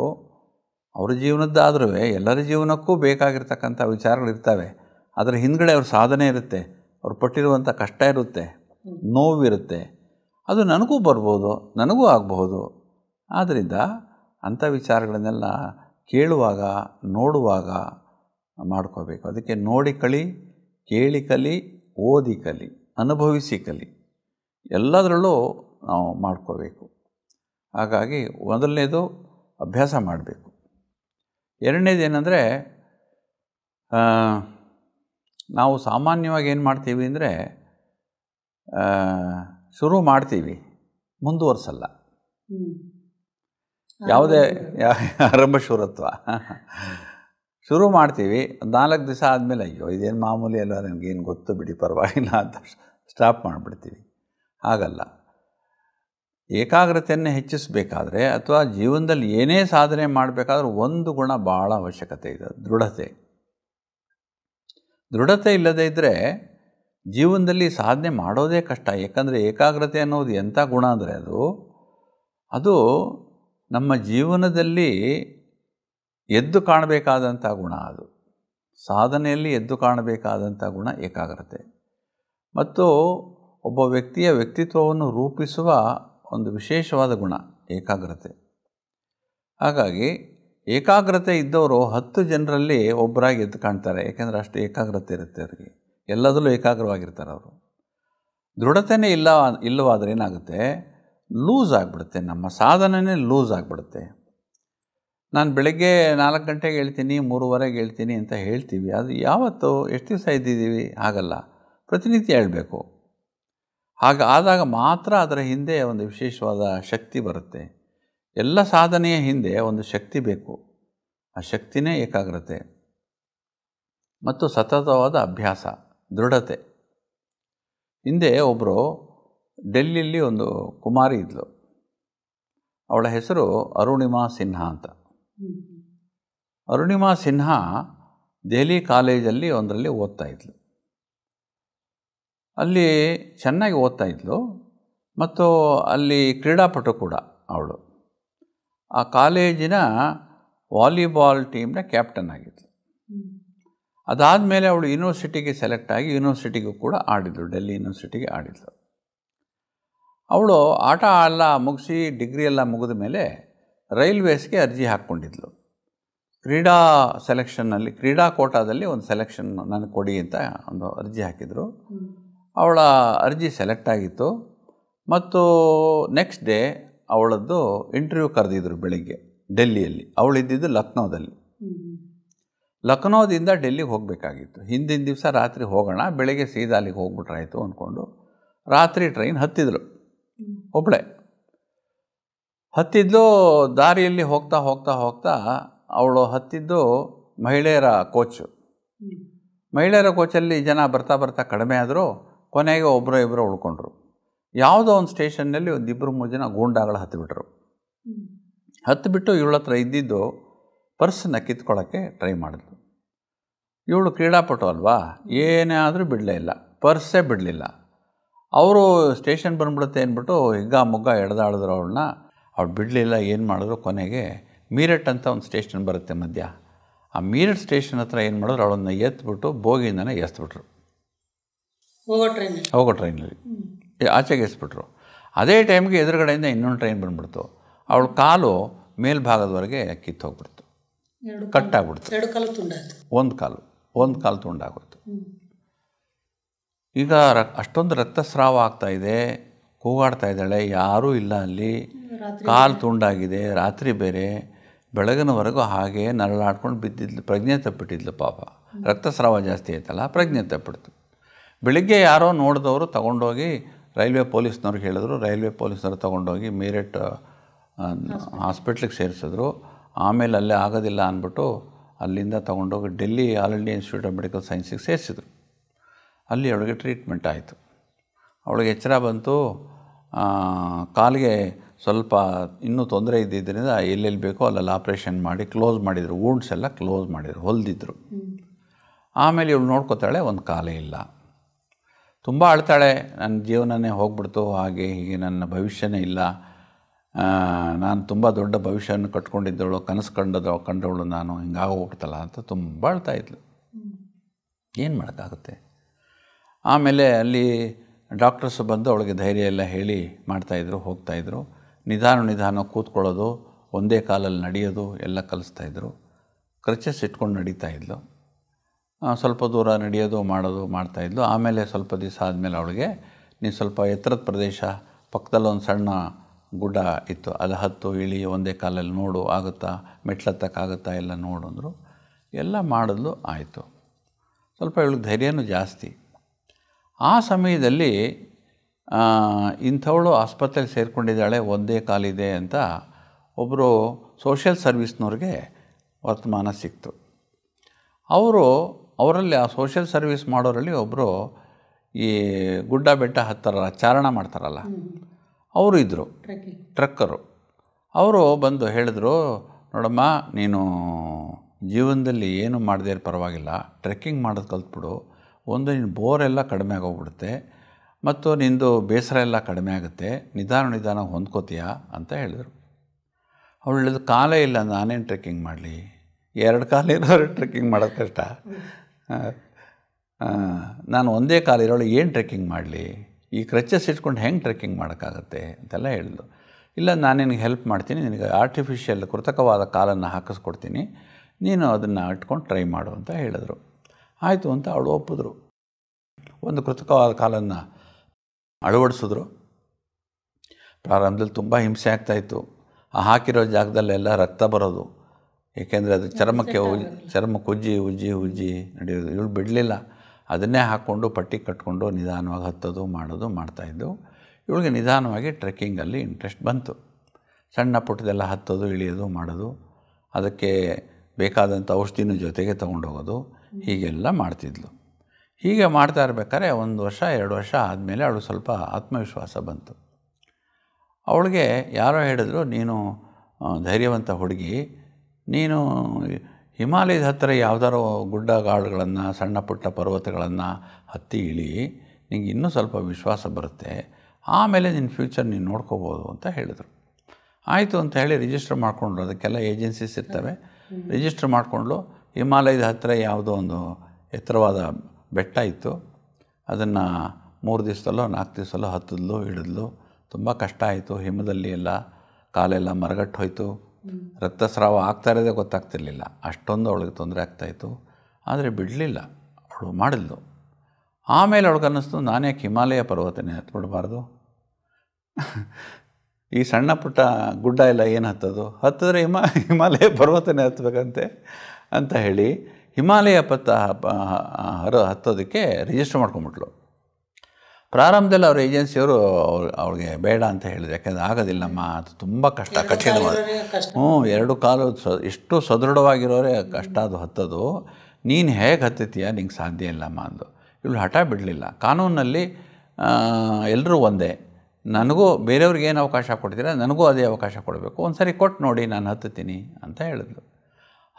B: ಅವ್ರ ಜೀವನದ್ದಾದರೂ ಎಲ್ಲರ ಜೀವನಕ್ಕೂ ಬೇಕಾಗಿರ್ತಕ್ಕಂಥ ವಿಚಾರಗಳಿರ್ತವೆ ಅದರ ಹಿಂದ್ಗಡೆ ಅವ್ರ ಸಾಧನೆ ಇರುತ್ತೆ ಅವ್ರು ಪಟ್ಟಿರುವಂಥ ಕಷ್ಟ ಇರುತ್ತೆ ನೋವಿರುತ್ತೆ ಅದು ನನಗೂ ಬರ್ಬೋದು ನನಗೂ ಆಗಬಹುದು ಆದ್ದರಿಂದ ಅಂಥ ವಿಚಾರಗಳನ್ನೆಲ್ಲ ಕೇಳುವಾಗ ನೋಡುವಾಗ ಮಾಡ್ಕೋಬೇಕು ಅದಕ್ಕೆ ನೋಡಿ ಕಲಿ ಕೇಳಿ ಕಲಿ ಓದಿ ಕಲಿ ಅನುಭವಿಸಿ ಕಲಿ ಎಲ್ಲದರಲ್ಲೂ ನಾವು ಮಾಡ್ಕೋಬೇಕು ಹಾಗಾಗಿ ಮೊದಲನೇದು ಅಭ್ಯಾಸ ಮಾಡಬೇಕು ಎರಡನೇದು ಏನಂದರೆ ನಾವು ಸಾಮಾನ್ಯವಾಗಿ ಏನು ಮಾಡ್ತೀವಿ ಅಂದರೆ ಶುರು ಮಾಡ್ತೀವಿ ಮುಂದುವರ್ಸಲ್ಲ ಯಾವುದೇ ಆರಂಭ ಶುರತ್ವ ಶುರು ಮಾಡ್ತೀವಿ ನಾಲ್ಕು ದಿವಸ ಆದಮೇಲೆ ಅಯ್ಯೋ ಇದೇನು ಮಾಮೂಲಿ ಅಲ್ಲ ನನಗೇನು ಗೊತ್ತು ಬಿಡಿ ಪರವಾಗಿಲ್ಲ ಅಂತ ಸ್ಟಾಪ್ ಮಾಡಿಬಿಡ್ತೀವಿ ಹಾಗಲ್ಲ ಏಕಾಗ್ರತೆಯನ್ನು ಹೆಚ್ಚಿಸಬೇಕಾದ್ರೆ ಅಥವಾ ಜೀವನದಲ್ಲಿ ಏನೇ ಸಾಧನೆ ಮಾಡಬೇಕಾದ್ರೂ ಒಂದು ಗುಣ ಭಾಳ ಅವಶ್ಯಕತೆ ಇದೆ ದೃಢತೆ ದೃಢತೆ ಇಲ್ಲದೇ ಇದ್ದರೆ ಜೀವನದಲ್ಲಿ ಸಾಧನೆ ಮಾಡೋದೇ ಕಷ್ಟ ಯಾಕಂದರೆ ಏಕಾಗ್ರತೆ ಅನ್ನೋದು ಎಂಥ ಗುಣ ಅಂದರೆ ಅದು ಅದು ನಮ್ಮ ಜೀವನದಲ್ಲಿ ಎದ್ದು ಕಾಣಬೇಕಾದಂಥ ಗುಣ ಅದು ಸಾಧನೆಯಲ್ಲಿ ಎದ್ದು ಕಾಣಬೇಕಾದಂಥ ಗುಣ ಏಕಾಗ್ರತೆ ಮತ್ತು ಒಬ್ಬ ವ್ಯಕ್ತಿಯ ವ್ಯಕ್ತಿತ್ವವನ್ನು ರೂಪಿಸುವ ಒಂದು ವಿಶೇಷವಾದ ಗುಣ ಏಕಾಗ್ರತೆ ಹಾಗಾಗಿ ಏಕಾಗ್ರತೆ ಇದ್ದವರು ಹತ್ತು ಜನರಲ್ಲಿ ಒಬ್ಬರಾಗಿ ಎದ್ದು ಕಾಣ್ತಾರೆ ಏಕೆಂದರೆ ಅಷ್ಟು ಏಕಾಗ್ರತೆ ಇರುತ್ತೆ ಅವರಿಗೆ ಎಲ್ಲದರಲ್ಲೂ ಏಕಾಗ್ರವಾಗಿರ್ತಾರೆ ಅವರು ದೃಢತೆನೇ ಇಲ್ಲ ಇಲ್ಲವಾದರೆ ಏನಾಗುತ್ತೆ ಲೂಸ್ ಆಗಿಬಿಡುತ್ತೆ ನಮ್ಮ ಸಾಧನನೇ ಲೂಸ್ ಆಗಿಬಿಡುತ್ತೆ ನಾನು ಬೆಳಗ್ಗೆ ನಾಲ್ಕು ಗಂಟೆಗೆ ಹೇಳ್ತೀನಿ ಮೂರುವರೆಗೆ ಹೇಳ್ತೀನಿ ಅಂತ ಹೇಳ್ತೀವಿ ಅದು ಯಾವತ್ತು ಎಷ್ಟು ದಿವಸ ಇದ್ದಿದ್ದೀವಿ ಆಗಲ್ಲ ಪ್ರತಿನಿತ್ಯ ಹೇಳಬೇಕು ಹಾಗೆ ಆದಾಗ ಮಾತ್ರ ಅದರ ಹಿಂದೆ ಒಂದು ವಿಶೇಷವಾದ ಶಕ್ತಿ ಬರುತ್ತೆ ಎಲ್ಲ ಸಾಧನೆಯ ಹಿಂದೆ ಒಂದು ಶಕ್ತಿ ಬೇಕು ಆ ಶಕ್ತಿನೇ ಏಕಾಗ್ರತೆ ಮತ್ತು ಸತತವಾದ ಅಭ್ಯಾಸ ದೃಢತೆ ಹಿಂದೆ ಒಬ್ಬರು ಡೆಲ್ಲಿಯಲ್ಲಿ ಒಂದು ಕುಮಾರಿ ಇದ್ಲು ಅವಳ ಹೆಸರು ಅರುಣಿಮಾ ಸಿನ್ಹಾ ಅಂತ ಅರುಣಿಮಾ ಸಿನ್ಹಾ ದೆಹಲಿ ಕಾಲೇಜಲ್ಲಿ ಒಂದರಲ್ಲಿ ಓದ್ತಾ ಇದ್ಲು ಅಲ್ಲಿ ಚೆನ್ನಾಗಿ ಓದ್ತಾ ಇದ್ಲು ಮತ್ತು ಅಲ್ಲಿ ಕ್ರೀಡಾಪಟು ಕೂಡ ಅವಳು ಆ ಕಾಲೇಜಿನ ವಾಲಿಬಾಲ್ ಟೀಮ್ನ ಕ್ಯಾಪ್ಟನ್ ಆಗಿದ್ಲು ಅದಾದಮೇಲೆ ಅವಳು ಯೂನಿವರ್ಸಿಟಿಗೆ ಸೆಲೆಕ್ಟ್ ಆಗಿ ಯೂನಿವರ್ಸಿಟಿಗೂ ಕೂಡ ಆಡಿದ್ಲು ಡೆಲ್ಲಿ ಯೂನಿವರ್ಸಿಟಿಗೆ ಆಡಿದ್ಳು ಅವಳು ಆಟ ಎಲ್ಲ ಮುಗಿಸಿ ಡಿಗ್ರಿ ಎಲ್ಲ ಮುಗಿದ ಮೇಲೆ ರೈಲ್ವೇಸ್ಗೆ ಅರ್ಜಿ ಹಾಕ್ಕೊಂಡಿದ್ಲು ಕ್ರೀಡಾ ಸೆಲೆಕ್ಷನ್ನಲ್ಲಿ ಕ್ರೀಡಾ ಕೋಟಾದಲ್ಲಿ ಒಂದು ಸೆಲೆಕ್ಷನ್ ನನಗೆ ಕೊಡಿ ಅಂತ ಒಂದು ಅರ್ಜಿ ಹಾಕಿದರು ಅವಳ ಅರ್ಜಿ ಸೆಲೆಕ್ಟ್ ಆಗಿತ್ತು ಮತ್ತು ನೆಕ್ಸ್ಟ್ ಡೇ ಅವಳದ್ದು ಇಂಟರ್ವ್ಯೂ ಕರೆದಿದ್ರು ಬೆಳಿಗ್ಗೆ ಡೆಲ್ಲಿಯಲ್ಲಿ ಅವಳಿದ್ದಿದ್ದು ಲಕ್ನೋದಲ್ಲಿ ಲಕ್ನೋದಿಂದ ಡೆಲ್ಲಿಗೆ ಹೋಗಬೇಕಾಗಿತ್ತು ಹಿಂದಿನ ದಿವಸ ರಾತ್ರಿ ಹೋಗೋಣ ಬೆಳಗ್ಗೆ ಸೀದಾ ಅಲ್ಲಿಗೆ ಹೋಗ್ಬಿಟ್ರಾಯಿತು ಅಂದ್ಕೊಂಡು ರಾತ್ರಿ ಟ್ರೈನ್ ಹತ್ತಿದ್ರು ಒಬ್ಬಳೆ ಹತ್ತಿದ್ದು ದಾರಿಯಲ್ಲಿ ಹೋಗ್ತಾ ಹೋಗ್ತಾ ಹೋಗ್ತಾ ಅವಳು ಹತ್ತಿದ್ದು ಮಹಿಳೆಯರ ಕೋಚು ಮಹಿಳೆಯರ ಕೋಚಲ್ಲಿ ಜನ ಬರ್ತಾ ಬರ್ತಾ ಕಡಿಮೆ ಆದರೂ ಕೊನೆಗೆ ಒಬ್ಬರು ಇಬ್ಬರು ಉಳ್ಕೊಂಡ್ರು ಯಾವುದೋ ಒಂದು ಸ್ಟೇಷನ್ನಲ್ಲಿ ಒಂದು ಇಬ್ಬರು ಮೂರು ಜನ ಗೂಂಡಾಗಳು ಹತ್ತಿಬಿಟ್ರು ಹತ್ತಿಬಿಟ್ಟು ಇವಳ ಹತ್ರ ಇದ್ದಿದ್ದು ಪರ್ಸನ್ನ ಕಿತ್ಕೊಳ್ಳೋಕ್ಕೆ ಟ್ರೈ ಮಾಡಿದ್ಲು ಇವಳು ಕ್ರೀಡಾಪಟು ಅಲ್ವಾ ಏನೇ ಆದರೂ ಬಿಡಲೇ ಇಲ್ಲ ಪರ್ಸೇ ಬಿಡಲಿಲ್ಲ ಅವರು ಸ್ಟೇಷನ್ ಬಂದ್ಬಿಡುತ್ತೆ ಅಂದ್ಬಿಟ್ಟು ಹಿಗ್ಗ ಮುಗ್ಗ ಎಡ್ದಾಡಿದ್ರು ಅವಳನ್ನ ಅವಳು ಬಿಡಲಿಲ್ಲ ಏನು ಮಾಡಿದ್ರು ಕೊನೆಗೆ ಮೀರಟ್ ಅಂತ ಒಂದು ಸ್ಟೇಷನ್ ಬರುತ್ತೆ ಮಧ್ಯ ಆ ಮೀರಟ್ ಸ್ಟೇಷನ್ ಹತ್ರ ಏನು ಮಾಡಿದ್ರು ಅವಳನ್ನು ಎತ್ಬಿಟ್ಟು ಬೋಗಿಯಿಂದನೇ ಎತ್ಬಿಟ್ರು ಹೋಗೋ ಟ್ರೈನಲ್ಲಿ ಆಚೆಗೆ ಎಸ್ಬಿಟ್ರು ಅದೇ ಟೈಮ್ಗೆ ಎದುರುಗಡೆಯಿಂದ ಇನ್ನೊಂದು ಟ್ರೈನ್ ಬಂದ್ಬಿಡ್ತು ಅವಳ ಕಾಲು ಮೇಲ್ಭಾಗದವರೆಗೆ ಕಿತ್ತು ಹೋಗಿಬಿಡ್ತು
A: ಎರಡು ಕಾಲು ತುಂಡಾಯ್ತು
B: ಒಂದು ಕಾಲು ಒಂದು ಕಾಲು ತುಂಡಾಗೋಯ್ತು ಈಗ ರ ಅಷ್ಟೊಂದು ರಕ್ತಸ್ರಾವ ಆಗ್ತಾ ಇದೆ ಕೂಗಾಡ್ತಾ ಇದ್ದಾಳೆ ಯಾರೂ ಇಲ್ಲ ಅಲ್ಲಿ ಕಾಲು ತುಂಡಾಗಿದೆ ರಾತ್ರಿ ಬೇರೆ ಬೆಳಗಿನವರೆಗೂ ಹಾಗೆ ನರಳಾಡ್ಕೊಂಡು ಬಿದ್ದಿದ್ಲು ಪ್ರಜ್ಞೆ ತಪ್ಪಿಟ್ಟಿದ್ಲು ಪಾಪ ರಕ್ತಸ್ರಾವ ಜಾಸ್ತಿ ಆಯ್ತಲ್ಲ ಪ್ರಜ್ಞೆ ತಪ್ಪಿಡ್ತು ಬೆಳಿಗ್ಗೆ ಯಾರೋ ನೋಡಿದವರು ತಗೊಂಡೋಗಿ ರೈಲ್ವೆ ಪೊಲೀಸ್ನವ್ರಿಗೆ ಹೇಳಿದ್ರು ರೈಲ್ವೆ ಪೊಲೀಸ್ನವ್ರು ತಗೊಂಡೋಗಿ ಮೀರಟ್ ಹಾಸ್ಪಿಟ್ಲಿಗೆ ಸೇರಿಸಿದ್ರು ಆಮೇಲೆ ಅಲ್ಲೇ ಆಗೋದಿಲ್ಲ ಅಂದ್ಬಿಟ್ಟು ಅಲ್ಲಿಂದ ತೊಗೊಂಡೋಗಿ Delhi all India institute of medical ಸೈನ್ಸಿಗೆ ಸೇರಿಸಿದ್ರು ಅಲ್ಲಿ ಅವಳಿಗೆ ಟ್ರೀಟ್ಮೆಂಟ್ ಆಯಿತು ಅವಳಿಗೆ ಎಚ್ಚರ ಬಂತು ಕಾಲಿಗೆ ಸ್ವಲ್ಪ ಇನ್ನೂ ತೊಂದರೆ ಇದ್ದಿದ್ದರಿಂದ ಎಲ್ಲೆಲ್ಲಿ ಬೇಕೋ ಅಲ್ಲೆಲ್ಲ ಆಪ್ರೇಷನ್ ಮಾಡಿ ಕ್ಲೋಸ್ ಮಾಡಿದರು ವೂಂಡ್ಸ್ ಎಲ್ಲ ಕ್ಲೋಸ್ ಮಾಡಿದರು ಹೊಲ್ದಿದ್ರು ಆಮೇಲೆ ಇವಳು ನೋಡ್ಕೋತಾಳೆ ಒಂದು ಕಾಲೇ ಇಲ್ಲ ತುಂಬ ಅಳ್ತಾಳೆ ನನ್ನ ಜೀವನನೇ ಹೋಗ್ಬಿಡ್ತು ಹಾಗೆ ಹೀಗೆ ನನ್ನ ಭವಿಷ್ಯನೇ ಇಲ್ಲ ನಾನು ತುಂಬ ದೊಡ್ಡ ಭವಿಷ್ಯವನ್ನು ಕಟ್ಕೊಂಡಿದ್ದವಳು ಕನಸು ಕಂಡದ ಕಂಡವಳು ನಾನು ಹಿಂಗಾಗೋಗ್ಬಿಡ್ತಲ್ಲ ಅಂತ ತುಂಬ ಅಳ್ತಾ ಇದ್ಲು ಏನು ಮಾಡೋಕ್ಕಾಗುತ್ತೆ ಆಮೇಲೆ ಅಲ್ಲಿ ಡಾಕ್ಟರ್ಸ್ ಬಂದು ಅವಳಿಗೆ ಧೈರ್ಯ ಎಲ್ಲ ಹೇಳಿ ಮಾಡ್ತಾಯಿದ್ರು ಹೋಗ್ತಾಯಿದ್ರು ನಿಧಾನ ನಿಧಾನ ಕೂತ್ಕೊಳ್ಳೋದು ಒಂದೇ ಕಾಲಲ್ಲಿ ನಡೆಯೋದು ಎಲ್ಲ ಕಲಿಸ್ತಾಯಿದ್ರು ಕ್ರಚಸ್ ಇಟ್ಕೊಂಡು ನಡೀತಾ ಇದ್ಲು ಸ್ವಲ್ಪ ದೂರ ನಡೆಯೋದು ಮಾಡೋದು ಮಾಡ್ತಾಯಿದ್ಲು ಆಮೇಲೆ ಸ್ವಲ್ಪ ದಿವಸ ಆದಮೇಲೆ ಅವಳಿಗೆ ನೀವು ಸ್ವಲ್ಪ ಎತ್ತರದ ಪ್ರದೇಶ ಪಕ್ಕದಲ್ಲೊಂದು ಸಣ್ಣ ಗುಡ್ಡ ಇತ್ತು ಅದು ಹತ್ತು ಇಳಿ ಒಂದೇ ಕಾಲಲ್ಲಿ ನೋಡು ಆಗುತ್ತಾ ಮೆಟ್ಲತ್ತಕ್ಕಾಗುತ್ತಾ ಎಲ್ಲ ನೋಡು ಅಂದರು ಎಲ್ಲ ಮಾಡಿದ್ಲು ಆಯಿತು ಸ್ವಲ್ಪ ಇವಳಿಗೆ ಧೈರ್ಯನೂ ಜಾಸ್ತಿ ಆ ಸಮಯದಲ್ಲಿ ಇಂಥವಳು ಆಸ್ಪತ್ರೆಗೆ ಸೇರಿಕೊಂಡಿದ್ದಾಳೆ ಒಂದೇ ಕಾಲಿದೆ ಅಂತ ಒಬ್ಬರು ಸೋಷಿಯಲ್ ಸರ್ವಿಸ್ನವ್ರಿಗೆ ವರ್ತಮಾನ ಸಿಕ್ತು ಅವರು ಅವರಲ್ಲಿ ಆ ಸೋಷಿಯಲ್ ಸರ್ವಿಸ್ ಮಾಡೋರಲ್ಲಿ ಒಬ್ಬರು ಈ ಗುಡ್ಡ ಬೆಟ್ಟ ಹತ್ತಾರಲ್ಲ ಚಾರಣ ಮಾಡ್ತಾರಲ್ಲ ಅವರು ಇದ್ದರು ಟ್ರಕ್ಕರು ಅವರು ಬಂದು ಹೇಳಿದ್ರು ನೋಡಮ್ಮ ನೀನು ಜೀವನದಲ್ಲಿ ಏನು ಮಾಡದೇ ಇರೋ ಪರವಾಗಿಲ್ಲ ಟ್ರೆಕ್ಕಿಂಗ್ ಮಾಡೋದು ಕಲ್ತ್ಬಿಡು ಒಂದು ನಿನ್ನ ಬೋರೆಲ್ಲ ಕಡಿಮೆ ಆಗೋಗ್ಬಿಡುತ್ತೆ ಮತ್ತು ನಿಂದು ಬೇಸರ ಎಲ್ಲ ಕಡಿಮೆ ಆಗುತ್ತೆ ನಿಧಾನ ನಿಧಾನ ಹೊಂದ್ಕೋತೀಯ ಅಂತ ಹೇಳಿದರು ಅವಳು ಹೇಳಿದ್ರು ಕಾಲೇ ಇಲ್ಲ ನಾನೇನು ಟ್ರೆಕ್ಕಿಂಗ್ ಮಾಡಲಿ ಎರಡು ಕಾಲ ಇರೋರು ಟ್ರೆಕ್ಕಿಂಗ್ ಮಾಡೋದು ಕಷ್ಟ ನಾನು ಒಂದೇ ಕಾಲ ಇರೋಳು ಏನು ಟ್ರೆಕ್ಕಿಂಗ್ ಮಾಡಲಿ ಈ ಕ್ರಚಸ್ ಇಟ್ಕೊಂಡು ಹೆಂಗೆ ಟ್ರೆಕ್ಕಿಂಗ್ ಮಾಡೋಕ್ಕಾಗತ್ತೆ ಅಂತೆಲ್ಲ ಹೇಳಿದ್ರು ಇಲ್ಲ ನಾನು ನಿನಗೆ ಹೆಲ್ಪ್ ಮಾಡ್ತೀನಿ ನಿನಗೆ ಆರ್ಟಿಫಿಷಿಯಲ್ ಕೃತಕವಾದ ಕಾಲನ್ನು ಹಾಕಿಸ್ಕೊಡ್ತೀನಿ ನೀನು ಅದನ್ನು ಇಟ್ಕೊಂಡು ಟ್ರೈ ಮಾಡು ಅಂತ ಹೇಳಿದರು ಆಯಿತು ಅಂತ ಅವಳು ಒಪ್ಪಿದ್ರು ಒಂದು ಕೃತಕವಾದ ಕಾಲನ್ನು ಅಳವಡಿಸಿದ್ರು ಪ್ರಾರಂಭದಲ್ಲಿ ತುಂಬ ಹಿಂಸೆ ಆಗ್ತಾಯಿತ್ತು ಆ ಹಾಕಿರೋ ಜಾಗದಲ್ಲೆಲ್ಲ ರಕ್ತ ಬರೋದು ಏಕೆಂದರೆ ಅದು ಚರ್ಮಕ್ಕೆ ಚರ್ಮ ಉಜ್ಜಿ ಉಜ್ಜಿ ಉಜ್ಜಿ ನಡೆಯೋದು ಇವಳು ಬಿಡಲಿಲ್ಲ ಅದನ್ನೇ ಹಾಕ್ಕೊಂಡು ಪಟ್ಟಿ ಕಟ್ಕೊಂಡು ನಿಧಾನವಾಗಿ ಹತ್ತೋದು ಮಾಡೋದು ಮಾಡ್ತಾಯಿದ್ದು ಇವಳಿಗೆ ನಿಧಾನವಾಗಿ ಟ್ರೆಕ್ಕಿಂಗಲ್ಲಿ ಇಂಟ್ರೆಸ್ಟ್ ಬಂತು ಸಣ್ಣ ಪುಟ್ಟದೆಲ್ಲ ಹತ್ತೋದು ಇಳಿಯೋದು ಮಾಡೋದು ಅದಕ್ಕೆ ಬೇಕಾದಂಥ ಔಷಧಿನೂ ಜೊತೆಗೆ ತೊಗೊಂಡೋಗೋದು ಹೀಗೆಲ್ಲ ಮಾಡ್ತಿದ್ಲು ಹೀಗೆ ಮಾಡ್ತಾ ಇರ್ಬೇಕಾದ್ರೆ ಒಂದು ವರ್ಷ ಎರಡು ವರ್ಷ ಆದಮೇಲೆ ಅವಳು ಸ್ವಲ್ಪ ಆತ್ಮವಿಶ್ವಾಸ ಬಂತು ಅವಳಿಗೆ ಯಾರೋ ಹೇಳಿದ್ರು ನೀನು ಧೈರ್ಯವಂತ ಹುಡುಗಿ ನೀನು ಹಿಮಾಲಯದ ಹತ್ತಿರ ಯಾವ್ದಾದ್ರು ಗುಡ್ಡ ಗಾಡುಗಳನ್ನು ಸಣ್ಣ ಪುಟ್ಟ ಪರ್ವತಗಳನ್ನು ಹತ್ತಿ ಇಳಿ ನಿಂಗೆ ಇನ್ನೂ ಸ್ವಲ್ಪ ವಿಶ್ವಾಸ ಬರುತ್ತೆ ಆಮೇಲೆ ನಿನ್ನ ಫ್ಯೂಚರ್ ನೀನು ನೋಡ್ಕೋಬೋದು ಅಂತ ಹೇಳಿದರು ಆಯಿತು ಅಂತ ಹೇಳಿ ರಿಜಿಸ್ಟರ್ ಮಾಡಿಕೊಂಡ್ರು ಅದಕ್ಕೆಲ್ಲ ಏಜೆನ್ಸೀಸ್ ಇರ್ತವೆ ರಿಜಿಸ್ಟರ್ ಮಾಡಿಕೊಂಡು ಹಿಮಾಲಯದ ಹತ್ತಿರ ಯಾವುದೋ ಒಂದು ಎತ್ತರವಾದ ಬೆಟ್ಟ ಇತ್ತು ಅದನ್ನು ಮೂರು ದಿವಸದಲ್ಲೋ ನಾಲ್ಕು ದಿವಸದಲ್ಲೋ ಹತ್ತಿದ್ಲು ಹಿಡಿದ್ಲು ತುಂಬ ಕಷ್ಟ ಆಯಿತು ಹಿಮದಲ್ಲಿ ಎಲ್ಲ ಕಾಲೆಲ್ಲ ಮರಗಟ್ಟು ಹೋಯಿತು ರಕ್ತಸ್ರಾವ ಆಗ್ತಾ ಇರೋದೇ ಗೊತ್ತಾಗ್ತಿರ್ಲಿಲ್ಲ ಅಷ್ಟೊಂದು ಅವಳಿಗೆ ತೊಂದರೆ ಆಗ್ತಾಯಿತ್ತು ಆದರೆ ಬಿಡಲಿಲ್ಲ ಅವಳು ಮಾಡಿದ್ಲು ಆಮೇಲೆ ಅನ್ನಿಸ್ತು ನಾನೇ ಹಿಮಾಲಯ ಪರ್ವತನೇ ಹತ್ಬಿಡ್ಬಾರ್ದು ಈ ಸಣ್ಣ ಪುಟ್ಟ ಗುಡ್ಡ ಎಲ್ಲ ಏನು ಹತ್ತೋದು ಹತ್ತಿದ್ರೆ ಹಿಮ ಹಿಮಾಲಯ ಪರ್ವತನೇ ಹತ್ತಬೇಕಂತೆ ಅಂತ ಹೇಳಿ ಹಿಮಾಲಯ ಪತ್ತ ಹರ ಹತ್ತೋದಕ್ಕೆ ರಿಜಿಸ್ಟರ್ ಮಾಡ್ಕೊಂಬಿಟ್ಲು ಪ್ರಾರಂಭದಲ್ಲಿ ಅವ್ರ ಏಜೆನ್ಸಿಯವರು ಅವ್ರು ಅವ್ರಿಗೆ ಬೇಡ ಅಂತ ಹೇಳಿದ್ರು ಯಾಕೆಂದರೆ ಆಗೋದಿಲ್ಲಮ್ಮ ಅದು ತುಂಬ ಕಷ್ಟ ಕಠಿಣವಾದ ಹ್ಞೂ ಎರಡು ಕಾಲು ಸ ಎಷ್ಟು ಸದೃಢವಾಗಿರೋರೆ ಕಷ್ಟ ಅದು ಹತ್ತೋದು ನೀನು ಹೇಗೆ ಹತ್ತಿತೀಯ ನಿಂಗೆ ಸಾಧ್ಯ ಇಲ್ಲಮ್ಮ ಅಂದು ಇವಳು ಹಠ ಬಿಡಲಿಲ್ಲ ಕಾನೂನಲ್ಲಿ ಎಲ್ಲರೂ ಒಂದೇ ನನಗೂ ಬೇರೆಯವ್ರಿಗೆ ಏನು ಅವಕಾಶ ಕೊಡ್ತೀರಾ ನನಗೂ ಅದೇ ಅವಕಾಶ ಕೊಡಬೇಕು ಒಂದು ಸರಿ ಕೊಟ್ಟು ನೋಡಿ ನಾನು ಹತ್ತುತ್ತೀನಿ ಅಂತ ಹೇಳಿದ್ಲು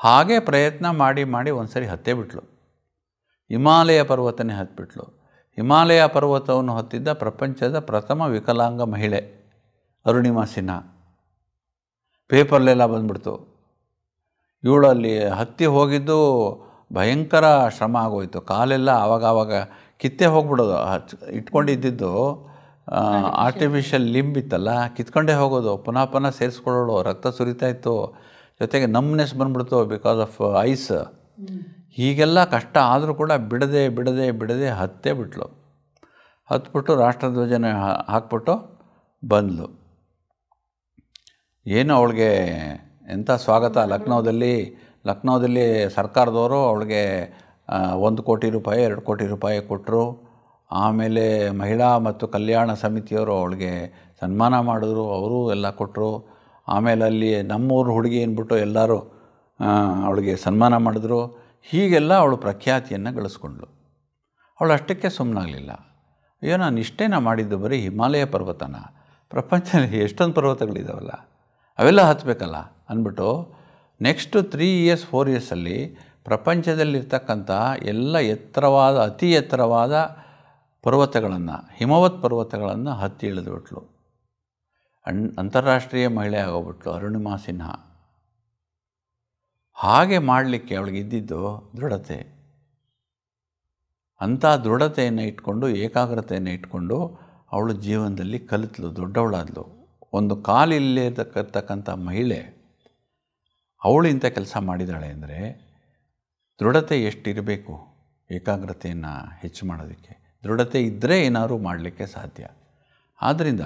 B: ಹಾಗೆ ಪ್ರಯತ್ನ ಮಾಡಿ ಮಾಡಿ ಒಂದು ಸರಿ ಹತ್ತೇ ಬಿಟ್ಲು ಹಿಮಾಲಯ ಪರ್ವತನೇ ಹತ್ಬಿಟ್ಲು ಹಿಮಾಲಯ ಪರ್ವತವನ್ನು ಹೊತ್ತಿದ್ದ ಪ್ರಪಂಚದ ಪ್ರಥಮ ವಿಕಲಾಂಗ ಮಹಿಳೆ ಅರುಣಿಮಾ ಸಿನ್ಹಾ ಪೇಪರ್ಲೆಲ್ಲ ಬಂದ್ಬಿಡ್ತು ಇವಳಲ್ಲಿ ಹತ್ತಿ ಹೋಗಿದ್ದು ಭಯಂಕರ ಶ್ರಮ ಆಗೋಯ್ತು ಕಾಲೆಲ್ಲ ಆವಾಗವಾಗ ಕಿತ್ತೆ ಹೋಗ್ಬಿಡೋದು ಇಟ್ಕೊಂಡಿದ್ದು ಆರ್ಟಿಫಿಷಿಯಲ್ ಲಿಂಬ್ ಇತ್ತಲ್ಲ ಕಿತ್ಕೊಂಡೇ ಹೋಗೋದು ಪುನಃ ಪುನಃ ಸೇರಿಸ್ಕೊಳ್ಳೋಳು ರಕ್ತ ಸುರಿತಾ ಇತ್ತು ಜೊತೆಗೆ ನಮ್ನೆಸ್ ಬಂದ್ಬಿಡ್ತು ಬಿಕಾಸ್ ಆಫ್ ಐಸ್ ಹೀಗೆಲ್ಲ ಕಷ್ಟ ಆದರೂ ಕೂಡ ಬಿಡದೆ ಬಿಡದೆ ಬಿಡದೆ ಹತ್ತೇ ಬಿಟ್ಲು ಹತ್ಬಿಟ್ಟು ರಾಷ್ಟ್ರಧ್ವಜನ ಹಾಕ್ಬಿಟ್ಟು ಬಂದಳು ಏನು ಅವಳಿಗೆ ಎಂಥ ಸ್ವಾಗತ ಲಕ್ನೋದಲ್ಲಿ ಲಕ್ನೋದಲ್ಲಿ ಸರ್ಕಾರದವರು ಅವಳಿಗೆ ಒಂದು ಕೋಟಿ ರೂಪಾಯಿ ಎರಡು ಕೋಟಿ ರೂಪಾಯಿ ಕೊಟ್ಟರು ಆಮೇಲೆ ಮಹಿಳಾ ಮತ್ತು ಕಲ್ಯಾಣ ಸಮಿತಿಯವರು ಅವಳಿಗೆ ಸನ್ಮಾನ ಮಾಡಿದ್ರು ಅವರು ಎಲ್ಲ ಕೊಟ್ಟರು ಆಮೇಲೆ ಅಲ್ಲಿ ನಮ್ಮೂರು ಹುಡುಗಿ ಅಂದ್ಬಿಟ್ಟು ಎಲ್ಲರೂ ಅವಳಿಗೆ ಸನ್ಮಾನ ಮಾಡಿದ್ರು ಹೀಗೆಲ್ಲ ಅವಳು ಪ್ರಖ್ಯಾತಿಯನ್ನು ಗಳಿಸ್ಕೊಂಡ್ಳು ಅವಳು ಅಷ್ಟಕ್ಕೆ ಸುಮ್ಮನಾಗಲಿಲ್ಲ ಅಯ್ಯೋ ನಾನು ಇಷ್ಟೇನ ಮಾಡಿದ್ದು ಬರೀ ಹಿಮಾಲಯ ಪರ್ವತನ ಪ್ರಪಂಚದಲ್ಲಿ ಎಷ್ಟೊಂದು ಪರ್ವತಗಳಿದಾವಲ್ಲ ಅವೆಲ್ಲ ಹತ್ತಬೇಕಲ್ಲ ಅಂದ್ಬಿಟ್ಟು ನೆಕ್ಸ್ಟ್ ತ್ರೀ ಇಯರ್ಸ್ ಫೋರ್ ಇಯರ್ಸಲ್ಲಿ ಪ್ರಪಂಚದಲ್ಲಿರ್ತಕ್ಕಂಥ ಎಲ್ಲ ಎತ್ತರವಾದ ಅತಿ ಎತ್ತರವಾದ ಪರ್ವತಗಳನ್ನು ಹಿಮವತ್ ಪರ್ವತಗಳನ್ನು ಹತ್ತಿ ಇಳಿದ್ಬಿಟ್ಲು ಅಣ್ ಅಂತಾರಾಷ್ಟ್ರೀಯ ಮಹಿಳೆ ಆಗೋಗ್ಬಿಟ್ಲು ಅರುಣಿಮಾ ಸಿನ್ಹಾ ಹಾಗೆ ಮಾಡಲಿಕ್ಕೆ ಅವಳಿಗೆ ಇದ್ದಿದ್ದು ದೃಢತೆ ಅಂಥ ದೃಢತೆಯನ್ನು ಇಟ್ಕೊಂಡು ಏಕಾಗ್ರತೆಯನ್ನು ಇಟ್ಕೊಂಡು ಅವಳು ಜೀವನದಲ್ಲಿ ಕಲಿತಳು ದೊಡ್ಡವಳಾದ್ಲು ಒಂದು ಕಾಲಿಲ್ಲೇ ಇರತಕ್ಕಂಥ ಮಹಿಳೆ ಅವಳಿಂಥ ಕೆಲಸ ಮಾಡಿದಾಳೆ ಅಂದರೆ ದೃಢತೆ ಎಷ್ಟಿರಬೇಕು ಏಕಾಗ್ರತೆಯನ್ನು ಹೆಚ್ಚು ಮಾಡೋದಕ್ಕೆ ದೃಢತೆ ಇದ್ದರೆ ಏನಾದರೂ ಮಾಡಲಿಕ್ಕೆ ಸಾಧ್ಯ ಆದ್ದರಿಂದ